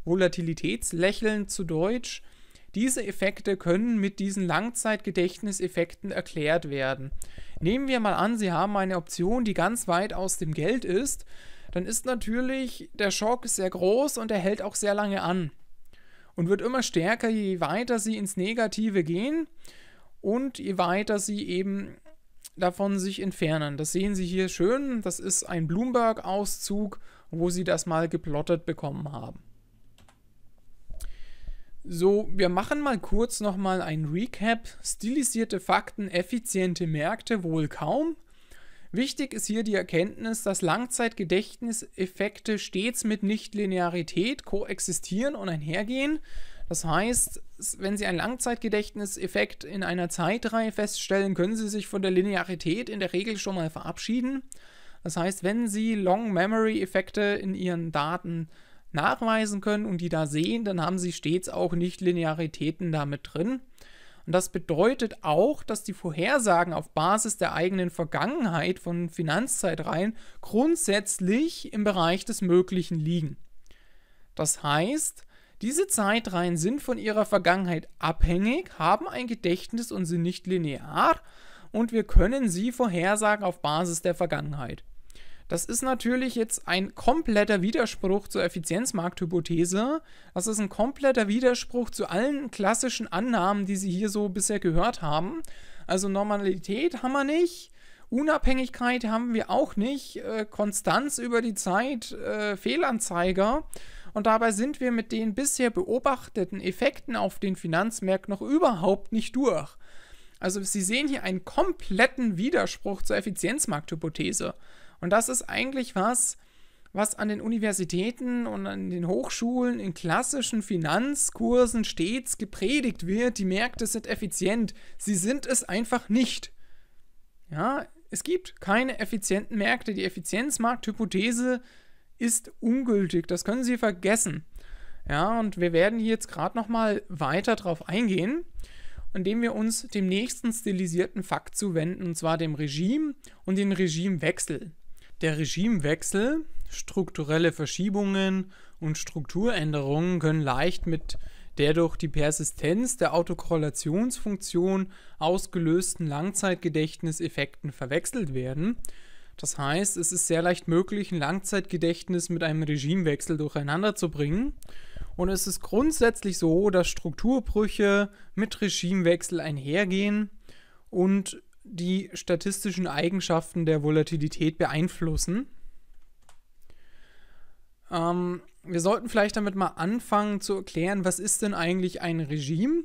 Volatilitätslächeln zu Deutsch. Diese Effekte können mit diesen Langzeitgedächtniseffekten erklärt werden. Nehmen wir mal an, Sie haben eine Option, die ganz weit aus dem Geld ist dann ist natürlich der Schock sehr groß und er hält auch sehr lange an und wird immer stärker, je weiter sie ins Negative gehen und je weiter sie eben davon sich entfernen. Das sehen Sie hier schön. Das ist ein Bloomberg-Auszug, wo Sie das mal geplottet bekommen haben. So, wir machen mal kurz nochmal ein Recap. Stilisierte Fakten, effiziente Märkte wohl kaum. Wichtig ist hier die Erkenntnis, dass Langzeitgedächtniseffekte stets mit Nichtlinearität koexistieren und einhergehen. Das heißt, wenn Sie einen Langzeitgedächtniseffekt in einer Zeitreihe feststellen, können Sie sich von der Linearität in der Regel schon mal verabschieden. Das heißt, wenn Sie Long-Memory-Effekte in Ihren Daten nachweisen können und die da sehen, dann haben Sie stets auch Nichtlinearitäten damit drin. Und das bedeutet auch, dass die Vorhersagen auf Basis der eigenen Vergangenheit von Finanzzeitreihen grundsätzlich im Bereich des Möglichen liegen. Das heißt, diese Zeitreihen sind von ihrer Vergangenheit abhängig, haben ein Gedächtnis und sind nicht linear und wir können sie vorhersagen auf Basis der Vergangenheit. Das ist natürlich jetzt ein kompletter Widerspruch zur Effizienzmarkthypothese. Das ist ein kompletter Widerspruch zu allen klassischen Annahmen, die Sie hier so bisher gehört haben. Also Normalität haben wir nicht. Unabhängigkeit haben wir auch nicht, äh, Konstanz über die Zeit, äh, Fehlanzeiger. Und dabei sind wir mit den bisher beobachteten Effekten auf den Finanzmärkten noch überhaupt nicht durch. Also Sie sehen hier einen kompletten Widerspruch zur Effizienzmarkthypothese. Und das ist eigentlich was, was an den Universitäten und an den Hochschulen in klassischen Finanzkursen stets gepredigt wird, die Märkte sind effizient. Sie sind es einfach nicht. Ja, es gibt keine effizienten Märkte. Die Effizienzmarkthypothese ist ungültig. Das können Sie vergessen. Ja, und wir werden hier jetzt gerade nochmal weiter drauf eingehen, indem wir uns dem nächsten stilisierten Fakt zuwenden, und zwar dem Regime und den Regimewechsel. Der Regimewechsel, strukturelle Verschiebungen und Strukturänderungen können leicht mit der durch die Persistenz der Autokorrelationsfunktion ausgelösten Langzeitgedächtniseffekten verwechselt werden. Das heißt, es ist sehr leicht möglich, ein Langzeitgedächtnis mit einem Regimewechsel durcheinander zu bringen. Und es ist grundsätzlich so, dass Strukturbrüche mit Regimewechsel einhergehen und die statistischen Eigenschaften der Volatilität beeinflussen. Ähm, wir sollten vielleicht damit mal anfangen zu erklären, was ist denn eigentlich ein Regime?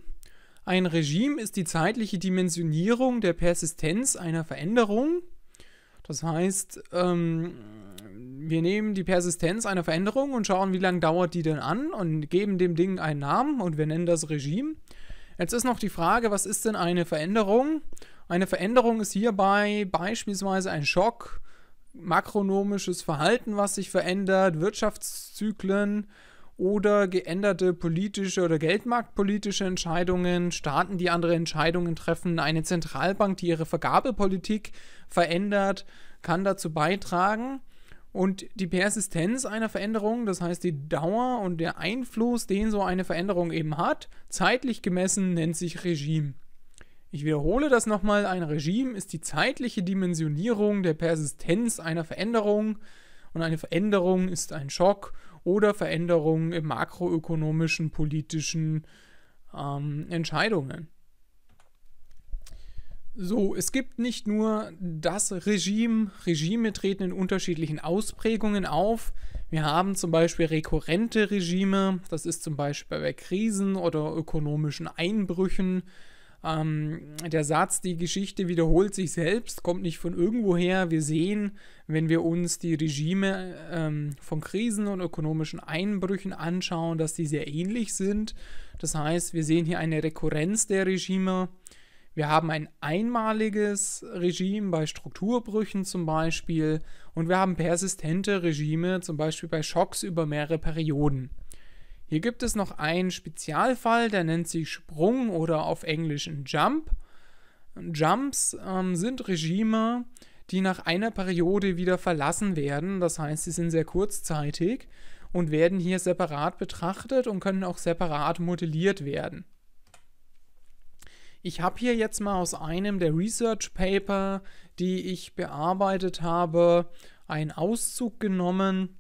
Ein Regime ist die zeitliche Dimensionierung der Persistenz einer Veränderung. Das heißt, ähm, wir nehmen die Persistenz einer Veränderung und schauen, wie lange dauert die denn an und geben dem Ding einen Namen und wir nennen das Regime. Jetzt ist noch die Frage, was ist denn eine Veränderung? Eine Veränderung ist hierbei beispielsweise ein Schock, makronomisches Verhalten, was sich verändert, Wirtschaftszyklen oder geänderte politische oder geldmarktpolitische Entscheidungen, Staaten, die andere Entscheidungen treffen, eine Zentralbank, die ihre Vergabepolitik verändert, kann dazu beitragen. Und die Persistenz einer Veränderung, das heißt die Dauer und der Einfluss, den so eine Veränderung eben hat, zeitlich gemessen nennt sich Regime. Ich wiederhole das nochmal, ein Regime ist die zeitliche Dimensionierung der Persistenz einer Veränderung und eine Veränderung ist ein Schock oder Veränderung im makroökonomischen, politischen ähm, Entscheidungen. So, es gibt nicht nur das Regime. Regime treten in unterschiedlichen Ausprägungen auf. Wir haben zum Beispiel rekurrente Regime, das ist zum Beispiel bei Krisen oder ökonomischen Einbrüchen ähm, der Satz, die Geschichte wiederholt sich selbst, kommt nicht von irgendwoher. Wir sehen, wenn wir uns die Regime ähm, von Krisen und ökonomischen Einbrüchen anschauen, dass die sehr ähnlich sind. Das heißt, wir sehen hier eine Rekurrenz der Regime. Wir haben ein einmaliges Regime bei Strukturbrüchen zum Beispiel und wir haben persistente Regime zum Beispiel bei Schocks über mehrere Perioden. Hier gibt es noch einen Spezialfall, der nennt sich Sprung oder auf Englisch ein Jump. Jumps ähm, sind Regime, die nach einer Periode wieder verlassen werden. Das heißt, sie sind sehr kurzzeitig und werden hier separat betrachtet und können auch separat modelliert werden. Ich habe hier jetzt mal aus einem der Research Paper, die ich bearbeitet habe, einen Auszug genommen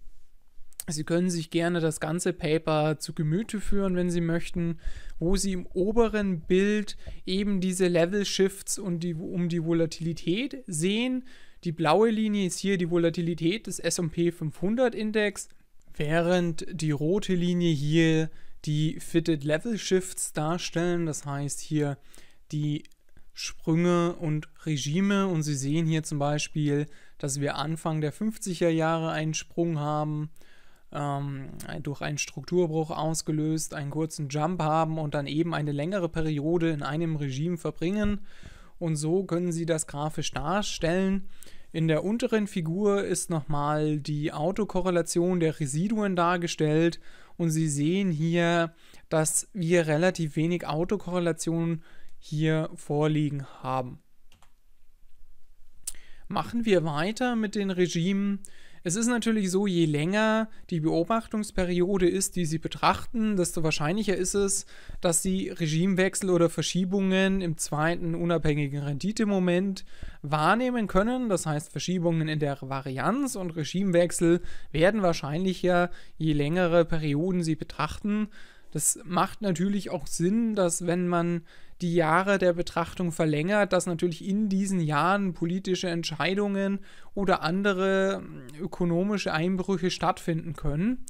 Sie können sich gerne das ganze Paper zu Gemüte führen, wenn Sie möchten, wo Sie im oberen Bild eben diese Level-Shifts und die, um die Volatilität sehen. Die blaue Linie ist hier die Volatilität des SP 500 Index, während die rote Linie hier die Fitted Level Shifts darstellen. Das heißt hier die Sprünge und Regime. Und Sie sehen hier zum Beispiel, dass wir Anfang der 50er Jahre einen Sprung haben ähm, durch einen Strukturbruch ausgelöst einen kurzen Jump haben und dann eben eine längere Periode in einem Regime verbringen. Und so können Sie das grafisch darstellen. In der unteren Figur ist nochmal die Autokorrelation der Residuen dargestellt und Sie sehen hier, dass wir relativ wenig Autokorrelation hier vorliegen haben. Machen wir weiter mit den Regimen. Es ist natürlich so, je länger die Beobachtungsperiode ist, die sie betrachten, desto wahrscheinlicher ist es, dass sie Regimewechsel oder Verschiebungen im zweiten unabhängigen Renditemoment wahrnehmen können. Das heißt, Verschiebungen in der Varianz und Regimewechsel werden wahrscheinlicher, je längere Perioden sie betrachten. Das macht natürlich auch Sinn, dass wenn man die Jahre der Betrachtung verlängert, dass natürlich in diesen Jahren politische Entscheidungen oder andere hm, ökonomische Einbrüche stattfinden können.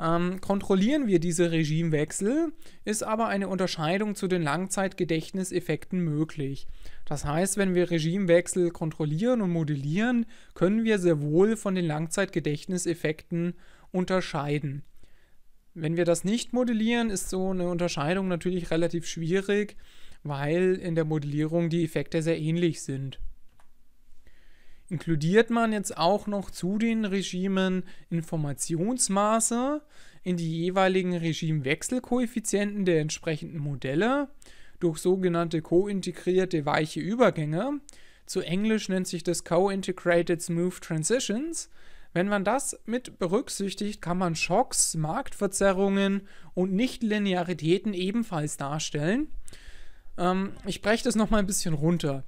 Ähm, kontrollieren wir diese Regimewechsel, ist aber eine Unterscheidung zu den Langzeitgedächtniseffekten möglich. Das heißt, wenn wir Regimewechsel kontrollieren und modellieren, können wir sehr wohl von den Langzeitgedächtniseffekten unterscheiden. Wenn wir das nicht modellieren, ist so eine Unterscheidung natürlich relativ schwierig, weil in der Modellierung die Effekte sehr ähnlich sind. Inkludiert man jetzt auch noch zu den Regimen Informationsmaße in die jeweiligen Regimewechselkoeffizienten der entsprechenden Modelle durch sogenannte co weiche Übergänge, zu Englisch nennt sich das Co-Integrated Smooth Transitions, wenn man das mit berücksichtigt, kann man Schocks, Marktverzerrungen und Nichtlinearitäten ebenfalls darstellen. Ähm, ich breche das nochmal ein bisschen runter.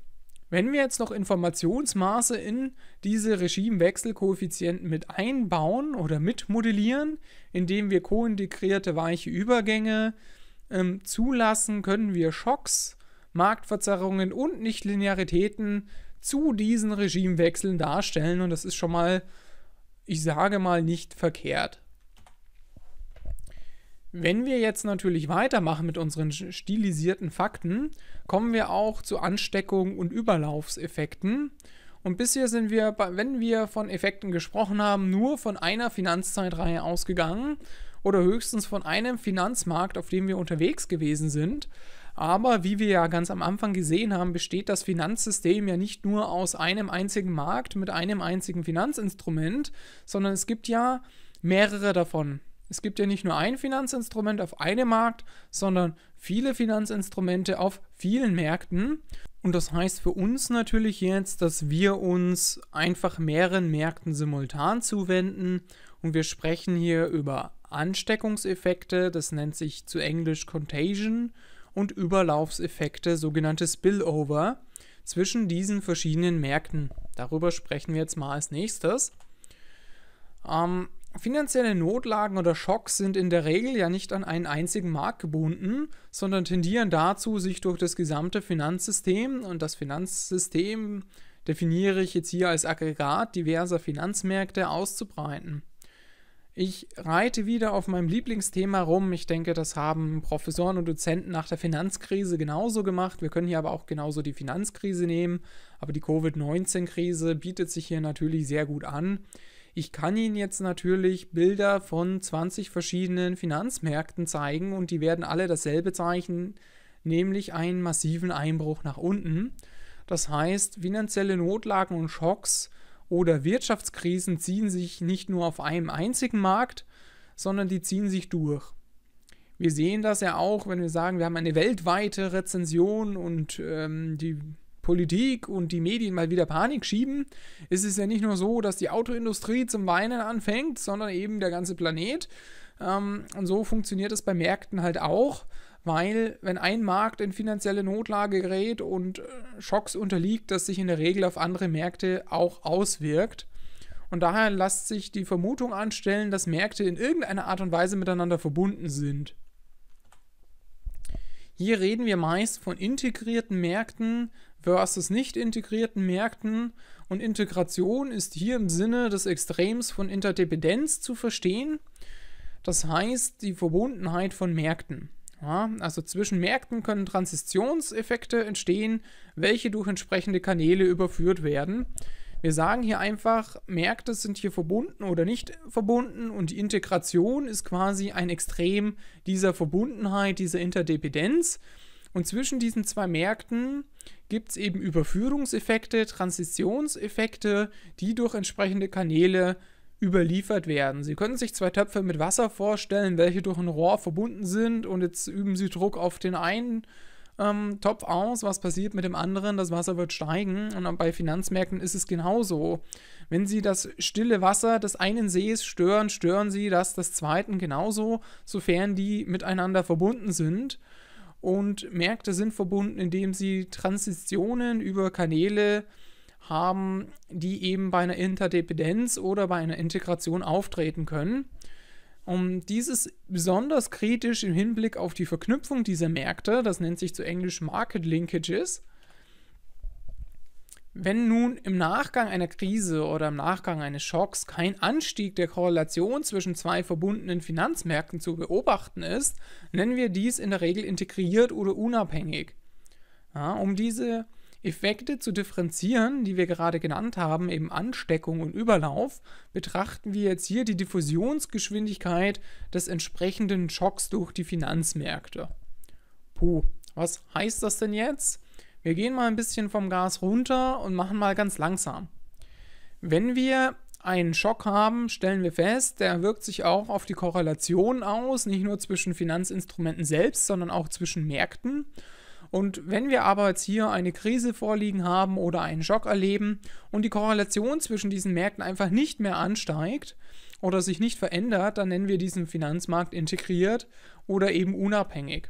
Wenn wir jetzt noch Informationsmaße in diese Regimewechselkoeffizienten mit einbauen oder mitmodellieren, indem wir kointegrierte weiche Übergänge ähm, zulassen, können wir Schocks, Marktverzerrungen und Nichtlinearitäten zu diesen Regimewechseln darstellen. Und das ist schon mal ich sage mal, nicht verkehrt. Wenn wir jetzt natürlich weitermachen mit unseren stilisierten Fakten, kommen wir auch zu Ansteckung und Überlaufseffekten. Und bisher sind wir, wenn wir von Effekten gesprochen haben, nur von einer Finanzzeitreihe ausgegangen oder höchstens von einem Finanzmarkt, auf dem wir unterwegs gewesen sind. Aber wie wir ja ganz am Anfang gesehen haben, besteht das Finanzsystem ja nicht nur aus einem einzigen Markt mit einem einzigen Finanzinstrument, sondern es gibt ja mehrere davon. Es gibt ja nicht nur ein Finanzinstrument auf einem Markt, sondern viele Finanzinstrumente auf vielen Märkten. Und das heißt für uns natürlich jetzt, dass wir uns einfach mehreren Märkten simultan zuwenden. Und wir sprechen hier über Ansteckungseffekte, das nennt sich zu Englisch Contagion und Überlaufseffekte, sogenannte Spillover, zwischen diesen verschiedenen Märkten. Darüber sprechen wir jetzt mal als nächstes. Ähm, finanzielle Notlagen oder Schocks sind in der Regel ja nicht an einen einzigen Markt gebunden, sondern tendieren dazu, sich durch das gesamte Finanzsystem und das Finanzsystem definiere ich jetzt hier als Aggregat diverser Finanzmärkte auszubreiten. Ich reite wieder auf meinem Lieblingsthema rum. Ich denke, das haben Professoren und Dozenten nach der Finanzkrise genauso gemacht. Wir können hier aber auch genauso die Finanzkrise nehmen. Aber die Covid-19-Krise bietet sich hier natürlich sehr gut an. Ich kann Ihnen jetzt natürlich Bilder von 20 verschiedenen Finanzmärkten zeigen und die werden alle dasselbe zeichnen, nämlich einen massiven Einbruch nach unten. Das heißt, finanzielle Notlagen und Schocks oder Wirtschaftskrisen ziehen sich nicht nur auf einem einzigen Markt, sondern die ziehen sich durch. Wir sehen das ja auch, wenn wir sagen, wir haben eine weltweite Rezension und ähm, die Politik und die Medien mal wieder Panik schieben, ist es ja nicht nur so, dass die Autoindustrie zum Weinen anfängt, sondern eben der ganze Planet. Ähm, und so funktioniert es bei Märkten halt auch weil wenn ein Markt in finanzielle Notlage gerät und äh, Schocks unterliegt, das sich in der Regel auf andere Märkte auch auswirkt. Und daher lässt sich die Vermutung anstellen, dass Märkte in irgendeiner Art und Weise miteinander verbunden sind. Hier reden wir meist von integrierten Märkten versus nicht integrierten Märkten und Integration ist hier im Sinne des Extrems von Interdependenz zu verstehen. Das heißt die Verbundenheit von Märkten. Ja, also zwischen Märkten können Transitionseffekte entstehen, welche durch entsprechende Kanäle überführt werden. Wir sagen hier einfach, Märkte sind hier verbunden oder nicht verbunden und die Integration ist quasi ein Extrem dieser Verbundenheit, dieser Interdependenz. Und zwischen diesen zwei Märkten gibt es eben Überführungseffekte, Transitionseffekte, die durch entsprechende Kanäle überliefert werden. Sie können sich zwei Töpfe mit Wasser vorstellen, welche durch ein Rohr verbunden sind und jetzt üben Sie Druck auf den einen ähm, Topf aus, was passiert mit dem anderen, das Wasser wird steigen und bei Finanzmärkten ist es genauso. Wenn Sie das stille Wasser des einen Sees stören, stören Sie das des zweiten genauso, sofern die miteinander verbunden sind. Und Märkte sind verbunden, indem sie Transitionen über Kanäle äh, haben, die eben bei einer Interdependenz oder bei einer Integration auftreten können. Und dies ist besonders kritisch im Hinblick auf die Verknüpfung dieser Märkte, das nennt sich zu Englisch Market Linkages. Wenn nun im Nachgang einer Krise oder im Nachgang eines Schocks kein Anstieg der Korrelation zwischen zwei verbundenen Finanzmärkten zu beobachten ist, nennen wir dies in der Regel integriert oder unabhängig. Ja, um diese Effekte zu differenzieren, die wir gerade genannt haben, eben Ansteckung und Überlauf, betrachten wir jetzt hier die Diffusionsgeschwindigkeit des entsprechenden Schocks durch die Finanzmärkte. Puh, was heißt das denn jetzt? Wir gehen mal ein bisschen vom Gas runter und machen mal ganz langsam. Wenn wir einen Schock haben, stellen wir fest, der wirkt sich auch auf die Korrelation aus, nicht nur zwischen Finanzinstrumenten selbst, sondern auch zwischen Märkten. Und wenn wir aber jetzt hier eine Krise vorliegen haben oder einen Schock erleben und die Korrelation zwischen diesen Märkten einfach nicht mehr ansteigt oder sich nicht verändert, dann nennen wir diesen Finanzmarkt integriert oder eben unabhängig.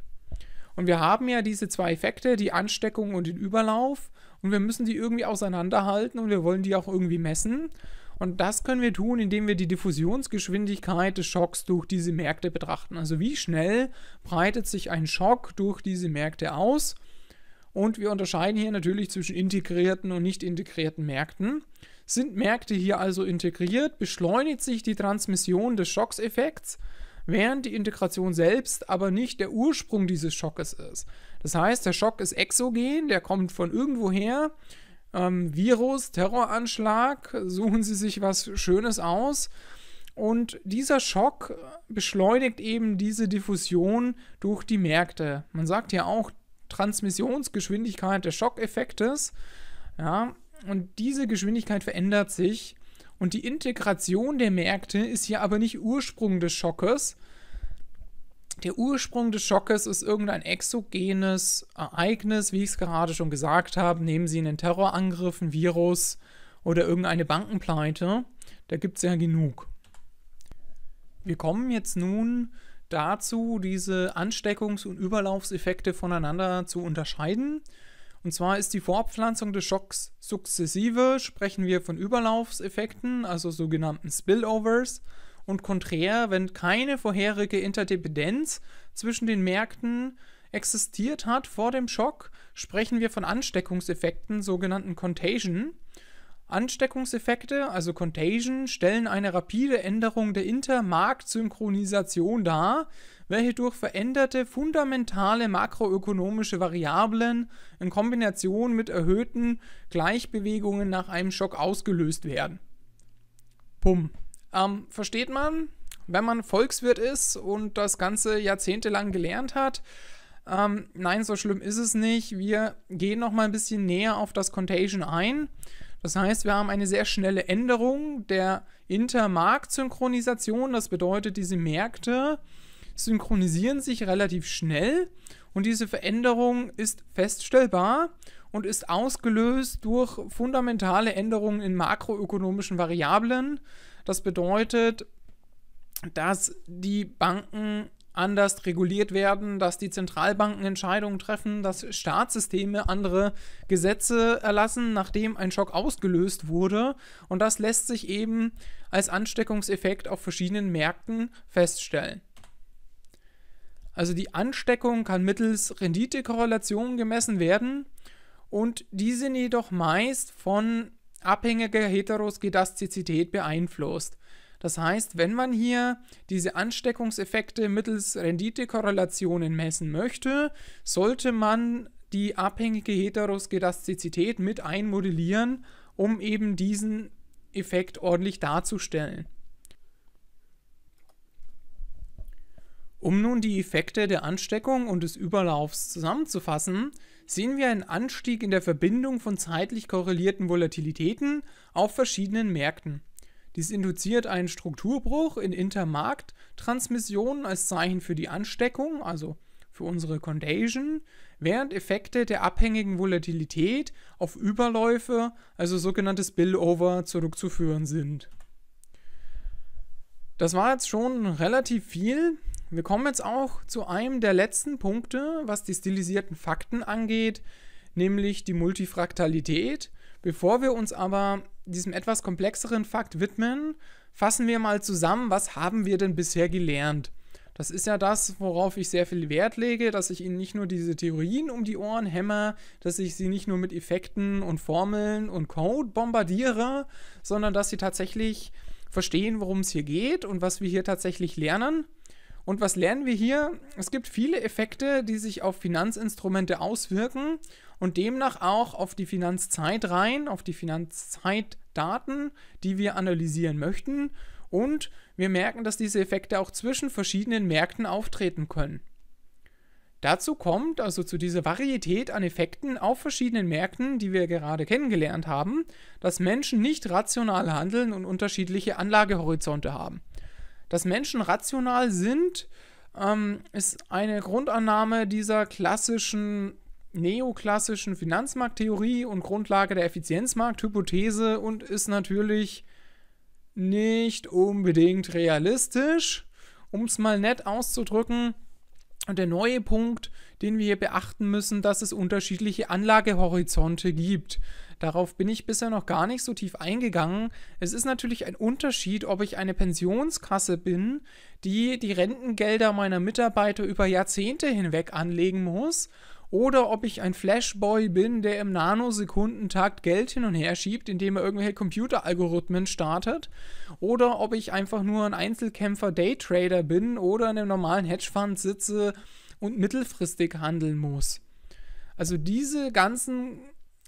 Und wir haben ja diese zwei Effekte, die Ansteckung und den Überlauf, und wir müssen die irgendwie auseinanderhalten und wir wollen die auch irgendwie messen. Und das können wir tun, indem wir die Diffusionsgeschwindigkeit des Schocks durch diese Märkte betrachten. Also wie schnell breitet sich ein Schock durch diese Märkte aus? Und wir unterscheiden hier natürlich zwischen integrierten und nicht integrierten Märkten. Sind Märkte hier also integriert, beschleunigt sich die Transmission des Schockseffekts, während die Integration selbst aber nicht der Ursprung dieses Schockes ist. Das heißt, der Schock ist exogen, der kommt von irgendwoher, ähm, Virus, Terroranschlag, suchen Sie sich was Schönes aus. Und dieser Schock beschleunigt eben diese Diffusion durch die Märkte. Man sagt ja auch Transmissionsgeschwindigkeit des Schockeffektes. Ja, und diese Geschwindigkeit verändert sich. Und die Integration der Märkte ist hier aber nicht Ursprung des Schockes, der Ursprung des Schockes ist irgendein exogenes Ereignis, wie ich es gerade schon gesagt habe. Nehmen Sie einen Terrorangriff, ein Virus oder irgendeine Bankenpleite. Da gibt es ja genug. Wir kommen jetzt nun dazu, diese Ansteckungs- und Überlaufseffekte voneinander zu unterscheiden. Und zwar ist die Vorpflanzung des Schocks sukzessive, sprechen wir von Überlaufseffekten, also sogenannten Spillovers und konträr, wenn keine vorherige Interdependenz zwischen den Märkten existiert hat vor dem Schock, sprechen wir von Ansteckungseffekten, sogenannten Contagion. Ansteckungseffekte, also Contagion, stellen eine rapide Änderung der Intermarktsynchronisation dar, welche durch veränderte fundamentale makroökonomische Variablen in Kombination mit erhöhten Gleichbewegungen nach einem Schock ausgelöst werden. Pum. Ähm, versteht man, wenn man Volkswirt ist und das Ganze jahrzehntelang gelernt hat. Ähm, nein, so schlimm ist es nicht. Wir gehen noch mal ein bisschen näher auf das Contagion ein. Das heißt, wir haben eine sehr schnelle Änderung der Intermarkt-Synchronisation. Das bedeutet, diese Märkte synchronisieren sich relativ schnell und diese Veränderung ist feststellbar und ist ausgelöst durch fundamentale Änderungen in makroökonomischen Variablen. Das bedeutet, dass die Banken anders reguliert werden, dass die Zentralbanken Entscheidungen treffen, dass Staatssysteme andere Gesetze erlassen, nachdem ein Schock ausgelöst wurde. Und das lässt sich eben als Ansteckungseffekt auf verschiedenen Märkten feststellen. Also die Ansteckung kann mittels Renditekorrelationen gemessen werden und die sind jedoch meist von abhängige Heteroskedastizität beeinflusst. Das heißt, wenn man hier diese Ansteckungseffekte mittels Renditekorrelationen messen möchte, sollte man die abhängige Heteroskedastizität mit einmodellieren, um eben diesen Effekt ordentlich darzustellen. Um nun die Effekte der Ansteckung und des Überlaufs zusammenzufassen, sehen wir einen Anstieg in der Verbindung von zeitlich korrelierten Volatilitäten auf verschiedenen Märkten. Dies induziert einen Strukturbruch in Intermarkt-Transmissionen als Zeichen für die Ansteckung, also für unsere Contagion, während Effekte der abhängigen Volatilität auf Überläufe, also sogenannte Spillover, zurückzuführen sind. Das war jetzt schon relativ viel wir kommen jetzt auch zu einem der letzten Punkte, was die stilisierten Fakten angeht, nämlich die Multifraktalität. Bevor wir uns aber diesem etwas komplexeren Fakt widmen, fassen wir mal zusammen, was haben wir denn bisher gelernt. Das ist ja das, worauf ich sehr viel Wert lege, dass ich Ihnen nicht nur diese Theorien um die Ohren hämmer, dass ich Sie nicht nur mit Effekten und Formeln und Code bombardiere, sondern dass Sie tatsächlich verstehen, worum es hier geht und was wir hier tatsächlich lernen. Und was lernen wir hier? Es gibt viele Effekte, die sich auf Finanzinstrumente auswirken und demnach auch auf die Finanzzeitreihen, auf die Finanzzeitdaten, die wir analysieren möchten. Und wir merken, dass diese Effekte auch zwischen verschiedenen Märkten auftreten können. Dazu kommt also zu dieser Varietät an Effekten auf verschiedenen Märkten, die wir gerade kennengelernt haben, dass Menschen nicht rational handeln und unterschiedliche Anlagehorizonte haben. Dass Menschen rational sind, ähm, ist eine Grundannahme dieser klassischen neoklassischen Finanzmarkttheorie und Grundlage der Effizienzmarkthypothese und ist natürlich nicht unbedingt realistisch, um es mal nett auszudrücken. Und der neue Punkt, den wir hier beachten müssen, dass es unterschiedliche Anlagehorizonte gibt. Darauf bin ich bisher noch gar nicht so tief eingegangen. Es ist natürlich ein Unterschied, ob ich eine Pensionskasse bin, die die Rentengelder meiner Mitarbeiter über Jahrzehnte hinweg anlegen muss, oder ob ich ein Flashboy bin, der im Nanosekundentakt Geld hin und her schiebt, indem er irgendwelche Computeralgorithmen startet, oder ob ich einfach nur ein Einzelkämpfer Daytrader bin oder in einem normalen Hedgefonds sitze und mittelfristig handeln muss. Also diese ganzen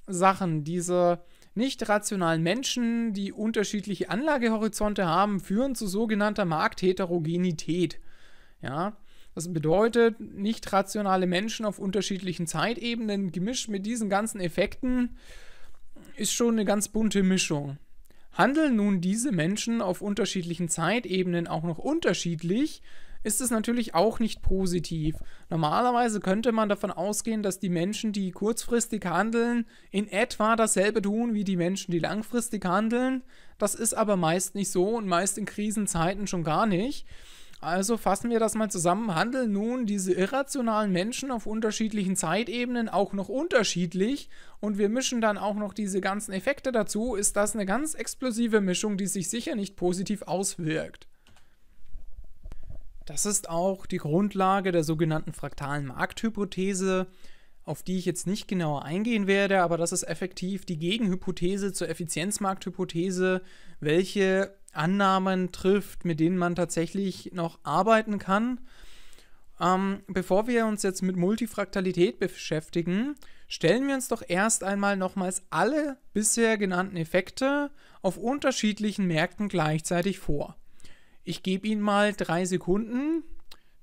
Sachen, diese nicht rationalen Menschen, die unterschiedliche Anlagehorizonte haben, führen zu sogenannter Marktheterogenität. Ja, das bedeutet, nicht rationale Menschen auf unterschiedlichen Zeitebenen gemischt mit diesen ganzen Effekten ist schon eine ganz bunte Mischung. Handeln nun diese Menschen auf unterschiedlichen Zeitebenen auch noch unterschiedlich, ist es natürlich auch nicht positiv. Normalerweise könnte man davon ausgehen, dass die Menschen, die kurzfristig handeln, in etwa dasselbe tun wie die Menschen, die langfristig handeln. Das ist aber meist nicht so und meist in Krisenzeiten schon gar nicht. Also fassen wir das mal zusammen. Handeln nun diese irrationalen Menschen auf unterschiedlichen Zeitebenen auch noch unterschiedlich und wir mischen dann auch noch diese ganzen Effekte dazu, ist das eine ganz explosive Mischung, die sich sicher nicht positiv auswirkt. Das ist auch die Grundlage der sogenannten fraktalen Markthypothese, auf die ich jetzt nicht genauer eingehen werde, aber das ist effektiv die Gegenhypothese zur Effizienzmarkthypothese, welche Annahmen trifft, mit denen man tatsächlich noch arbeiten kann. Ähm, bevor wir uns jetzt mit Multifraktalität beschäftigen, stellen wir uns doch erst einmal nochmals alle bisher genannten Effekte auf unterschiedlichen Märkten gleichzeitig vor. Ich gebe Ihnen mal drei Sekunden.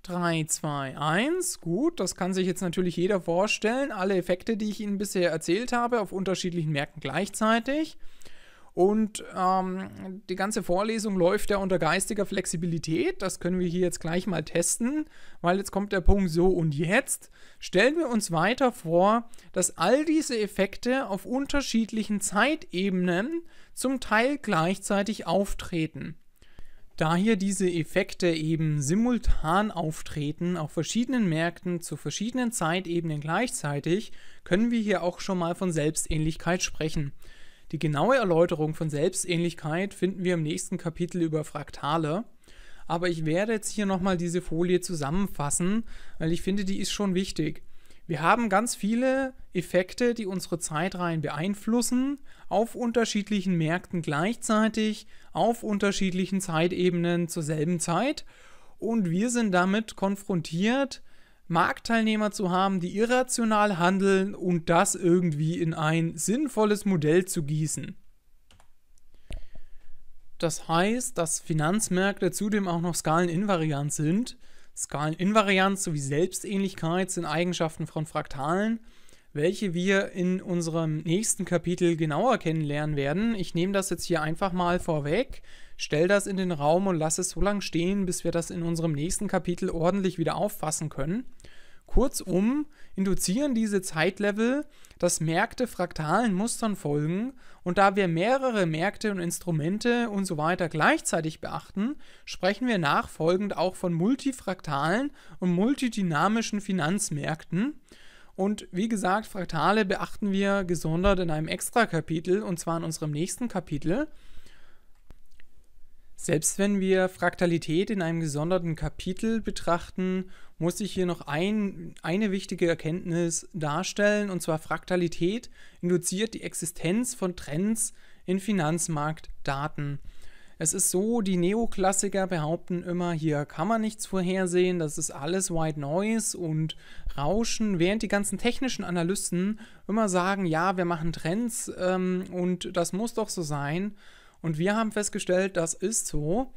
3, 2, 1. Gut, das kann sich jetzt natürlich jeder vorstellen. Alle Effekte, die ich Ihnen bisher erzählt habe, auf unterschiedlichen Märkten gleichzeitig. Und ähm, die ganze Vorlesung läuft ja unter geistiger Flexibilität. Das können wir hier jetzt gleich mal testen, weil jetzt kommt der Punkt so und jetzt. Stellen wir uns weiter vor, dass all diese Effekte auf unterschiedlichen Zeitebenen zum Teil gleichzeitig auftreten. Da hier diese Effekte eben simultan auftreten, auf verschiedenen Märkten zu verschiedenen Zeitebenen gleichzeitig, können wir hier auch schon mal von Selbstähnlichkeit sprechen. Die genaue Erläuterung von Selbstähnlichkeit finden wir im nächsten Kapitel über Fraktale, aber ich werde jetzt hier nochmal diese Folie zusammenfassen, weil ich finde, die ist schon wichtig. Wir haben ganz viele Effekte, die unsere Zeitreihen beeinflussen, auf unterschiedlichen Märkten gleichzeitig, auf unterschiedlichen Zeitebenen zur selben Zeit. Und wir sind damit konfrontiert, Marktteilnehmer zu haben, die irrational handeln und das irgendwie in ein sinnvolles Modell zu gießen. Das heißt, dass Finanzmärkte zudem auch noch skaleninvariant sind. Skaleninvarianz sowie Selbstähnlichkeit sind Eigenschaften von Fraktalen welche wir in unserem nächsten Kapitel genauer kennenlernen werden. Ich nehme das jetzt hier einfach mal vorweg, stelle das in den Raum und lasse es so lange stehen, bis wir das in unserem nächsten Kapitel ordentlich wieder auffassen können. Kurzum induzieren diese Zeitlevel, dass Märkte fraktalen Mustern folgen und da wir mehrere Märkte und Instrumente und so weiter gleichzeitig beachten, sprechen wir nachfolgend auch von multifraktalen und multidynamischen Finanzmärkten und wie gesagt, Fraktale beachten wir gesondert in einem extra Kapitel und zwar in unserem nächsten Kapitel. Selbst wenn wir Fraktalität in einem gesonderten Kapitel betrachten, muss ich hier noch ein, eine wichtige Erkenntnis darstellen, und zwar Fraktalität induziert die Existenz von Trends in Finanzmarktdaten. Es ist so, die Neoklassiker behaupten immer, hier kann man nichts vorhersehen, das ist alles White Noise und Rauschen, während die ganzen technischen Analysten immer sagen, ja, wir machen Trends ähm, und das muss doch so sein. Und wir haben festgestellt, das ist so.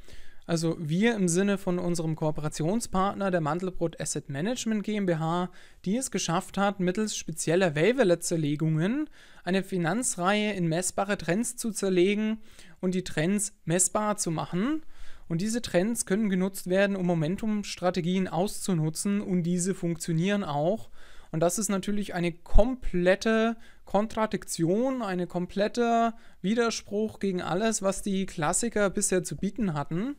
Also wir im Sinne von unserem Kooperationspartner der Mandelbrot Asset Management GmbH, die es geschafft hat, mittels spezieller Wavelet-Zerlegungen eine Finanzreihe in messbare Trends zu zerlegen und die Trends messbar zu machen. Und diese Trends können genutzt werden, um Momentum-Strategien auszunutzen und diese funktionieren auch und das ist natürlich eine komplette Kontradiktion, ein kompletter Widerspruch gegen alles, was die Klassiker bisher zu bieten hatten.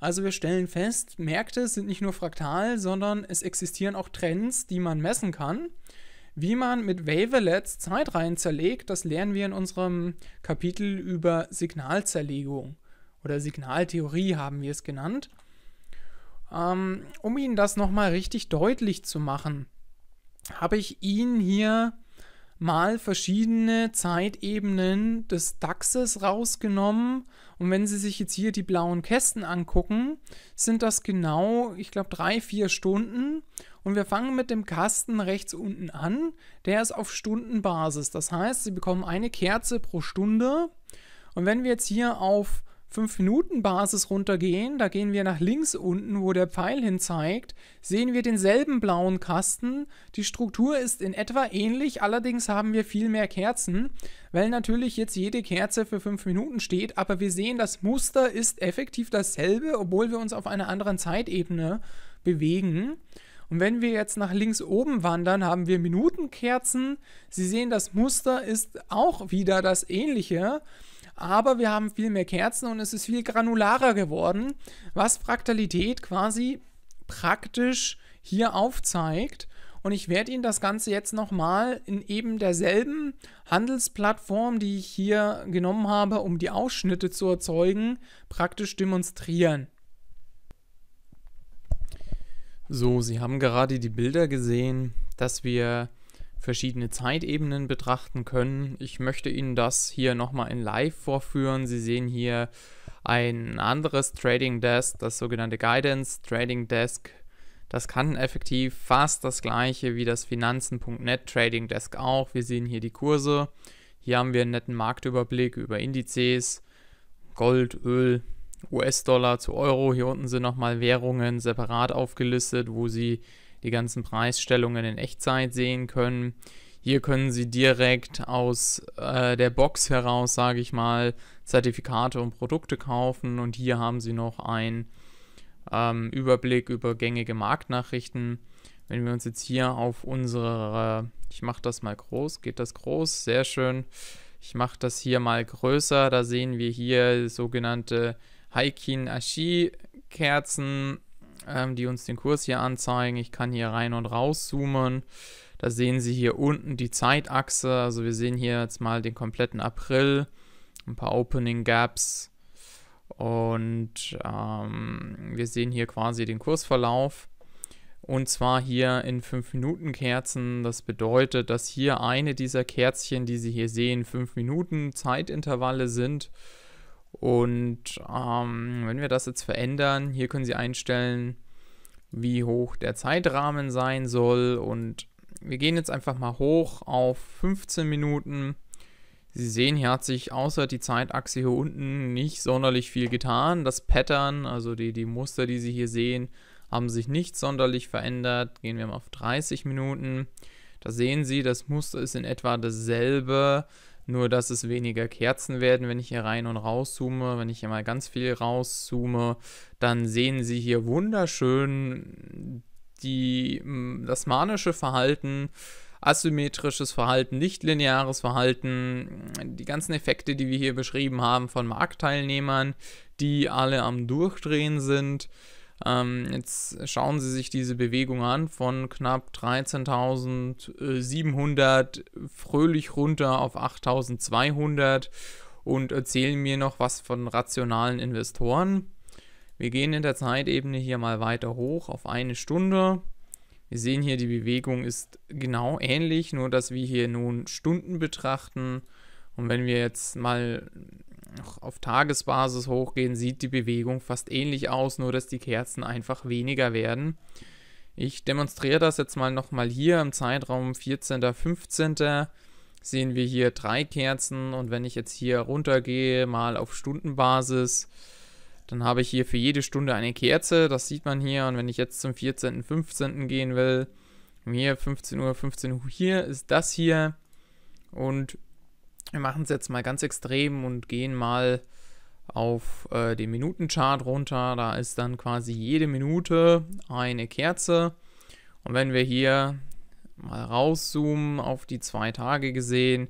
Also wir stellen fest, Märkte sind nicht nur fraktal, sondern es existieren auch Trends, die man messen kann. Wie man mit Wavelets Zeitreihen zerlegt, das lernen wir in unserem Kapitel über Signalzerlegung oder Signaltheorie haben wir es genannt. Ähm, um Ihnen das nochmal richtig deutlich zu machen, habe ich Ihnen hier mal verschiedene Zeitebenen des DAXes rausgenommen. Und wenn Sie sich jetzt hier die blauen Kästen angucken, sind das genau, ich glaube, drei, vier Stunden. Und wir fangen mit dem Kasten rechts unten an. Der ist auf Stundenbasis. Das heißt, Sie bekommen eine Kerze pro Stunde. Und wenn wir jetzt hier auf 5-Minuten-Basis runtergehen, da gehen wir nach links unten, wo der Pfeil hin zeigt, sehen wir denselben blauen Kasten. Die Struktur ist in etwa ähnlich, allerdings haben wir viel mehr Kerzen, weil natürlich jetzt jede Kerze für 5 Minuten steht, aber wir sehen, das Muster ist effektiv dasselbe, obwohl wir uns auf einer anderen Zeitebene bewegen. Und wenn wir jetzt nach links oben wandern, haben wir Minutenkerzen. Sie sehen, das Muster ist auch wieder das ähnliche aber wir haben viel mehr Kerzen und es ist viel granularer geworden, was Fraktalität quasi praktisch hier aufzeigt. Und ich werde Ihnen das Ganze jetzt nochmal in eben derselben Handelsplattform, die ich hier genommen habe, um die Ausschnitte zu erzeugen, praktisch demonstrieren. So, Sie haben gerade die Bilder gesehen, dass wir verschiedene Zeitebenen betrachten können. Ich möchte Ihnen das hier nochmal in Live vorführen. Sie sehen hier ein anderes Trading Desk, das sogenannte Guidance Trading Desk. Das kann effektiv fast das gleiche wie das Finanzen.net Trading Desk auch. Wir sehen hier die Kurse. Hier haben wir einen netten Marktüberblick über Indizes, Gold, Öl, US-Dollar zu Euro. Hier unten sind nochmal Währungen separat aufgelistet, wo Sie die ganzen Preisstellungen in Echtzeit sehen können. Hier können Sie direkt aus äh, der Box heraus, sage ich mal, Zertifikate und Produkte kaufen und hier haben Sie noch einen ähm, Überblick über gängige Marktnachrichten. Wenn wir uns jetzt hier auf unsere, äh, ich mache das mal groß, geht das groß, sehr schön. Ich mache das hier mal größer, da sehen wir hier sogenannte Haikin Ashi Kerzen ähm, die uns den Kurs hier anzeigen. Ich kann hier rein und raus zoomen. Da sehen Sie hier unten die Zeitachse. Also wir sehen hier jetzt mal den kompletten April, ein paar Opening Gaps und ähm, wir sehen hier quasi den Kursverlauf. Und zwar hier in 5-Minuten-Kerzen. Das bedeutet, dass hier eine dieser Kerzchen, die Sie hier sehen, 5 Minuten Zeitintervalle sind. Und ähm, wenn wir das jetzt verändern, hier können Sie einstellen, wie hoch der Zeitrahmen sein soll. Und wir gehen jetzt einfach mal hoch auf 15 Minuten. Sie sehen, hier hat sich außer die Zeitachse hier unten nicht sonderlich viel getan. Das Pattern, also die, die Muster, die Sie hier sehen, haben sich nicht sonderlich verändert. Gehen wir mal auf 30 Minuten. Da sehen Sie, das Muster ist in etwa dasselbe. Nur, dass es weniger Kerzen werden, wenn ich hier rein und rauszoome. Wenn ich hier mal ganz viel rauszoome, dann sehen Sie hier wunderschön die, hm, das manische Verhalten, asymmetrisches Verhalten, nichtlineares Verhalten, die ganzen Effekte, die wir hier beschrieben haben von Marktteilnehmern, die alle am Durchdrehen sind. Ähm, jetzt schauen Sie sich diese Bewegung an von knapp 13.700 äh, fröhlich runter auf 8.200 und erzählen mir noch was von rationalen Investoren. Wir gehen in der Zeitebene hier mal weiter hoch auf eine Stunde. Wir sehen hier, die Bewegung ist genau ähnlich, nur dass wir hier nun Stunden betrachten. Und wenn wir jetzt mal auf Tagesbasis hochgehen, sieht die Bewegung fast ähnlich aus, nur dass die Kerzen einfach weniger werden. Ich demonstriere das jetzt mal nochmal hier im Zeitraum 14. 15. sehen wir hier drei Kerzen und wenn ich jetzt hier runtergehe, mal auf Stundenbasis, dann habe ich hier für jede Stunde eine Kerze, das sieht man hier und wenn ich jetzt zum 14. 15. gehen will, hier 15 Uhr, 15 Uhr hier ist das hier und wir machen es jetzt mal ganz extrem und gehen mal auf äh, den Minutenchart runter. Da ist dann quasi jede Minute eine Kerze. Und wenn wir hier mal rauszoomen auf die zwei Tage gesehen,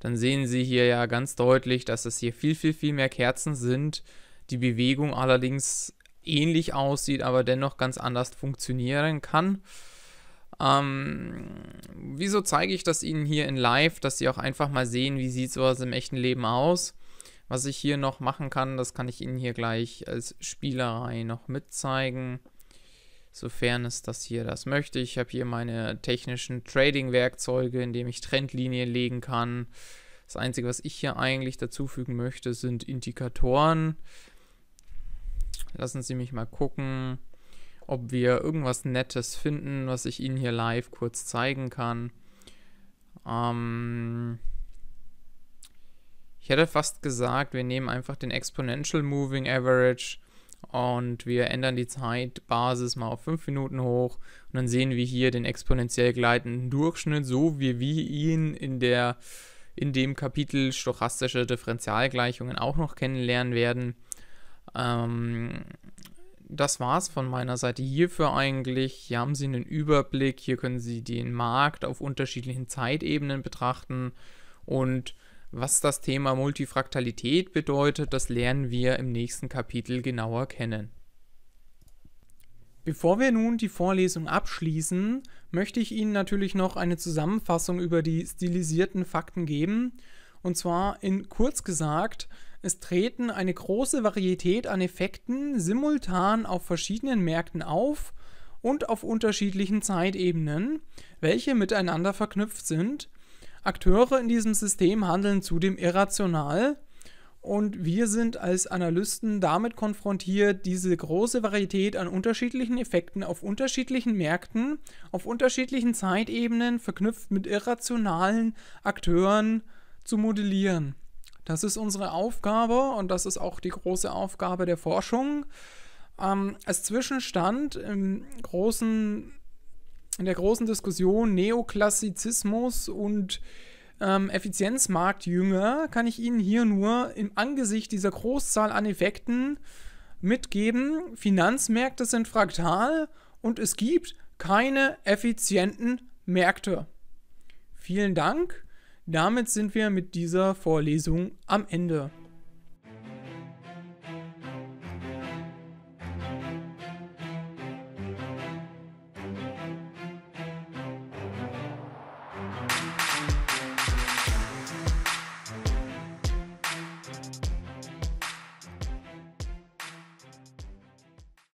dann sehen Sie hier ja ganz deutlich, dass es hier viel, viel, viel mehr Kerzen sind. Die Bewegung allerdings ähnlich aussieht, aber dennoch ganz anders funktionieren kann. Ähm, wieso zeige ich das Ihnen hier in Live, dass Sie auch einfach mal sehen, wie sieht sowas im echten Leben aus? Was ich hier noch machen kann, das kann ich Ihnen hier gleich als Spielerei noch mitzeigen. Sofern es das hier das möchte. Ich habe hier meine technischen Trading-Werkzeuge, in dem ich Trendlinien legen kann. Das Einzige, was ich hier eigentlich dazufügen möchte, sind Indikatoren. Lassen Sie mich mal gucken ob wir irgendwas Nettes finden, was ich Ihnen hier live kurz zeigen kann. Ähm ich hätte fast gesagt, wir nehmen einfach den Exponential Moving Average und wir ändern die Zeitbasis mal auf 5 Minuten hoch und dann sehen wir hier den exponentiell gleitenden Durchschnitt, so wie wir ihn in der in dem Kapitel stochastische Differentialgleichungen auch noch kennenlernen werden. Ähm, das war's von meiner Seite hierfür eigentlich. Hier haben Sie einen Überblick, hier können Sie den Markt auf unterschiedlichen Zeitebenen betrachten und was das Thema Multifraktalität bedeutet, das lernen wir im nächsten Kapitel genauer kennen. Bevor wir nun die Vorlesung abschließen, möchte ich Ihnen natürlich noch eine Zusammenfassung über die stilisierten Fakten geben. Und zwar in kurz gesagt, es treten eine große Varietät an Effekten simultan auf verschiedenen Märkten auf und auf unterschiedlichen Zeitebenen, welche miteinander verknüpft sind. Akteure in diesem System handeln zudem irrational und wir sind als Analysten damit konfrontiert, diese große Varietät an unterschiedlichen Effekten auf unterschiedlichen Märkten, auf unterschiedlichen Zeitebenen verknüpft mit irrationalen Akteuren zu modellieren. Das ist unsere Aufgabe und das ist auch die große Aufgabe der Forschung. Ähm, als Zwischenstand im großen, in der großen Diskussion Neoklassizismus und ähm, Effizienzmarktjünger kann ich Ihnen hier nur im Angesicht dieser Großzahl an Effekten mitgeben, Finanzmärkte sind fraktal und es gibt keine effizienten Märkte. Vielen Dank. Damit sind wir mit dieser Vorlesung am Ende.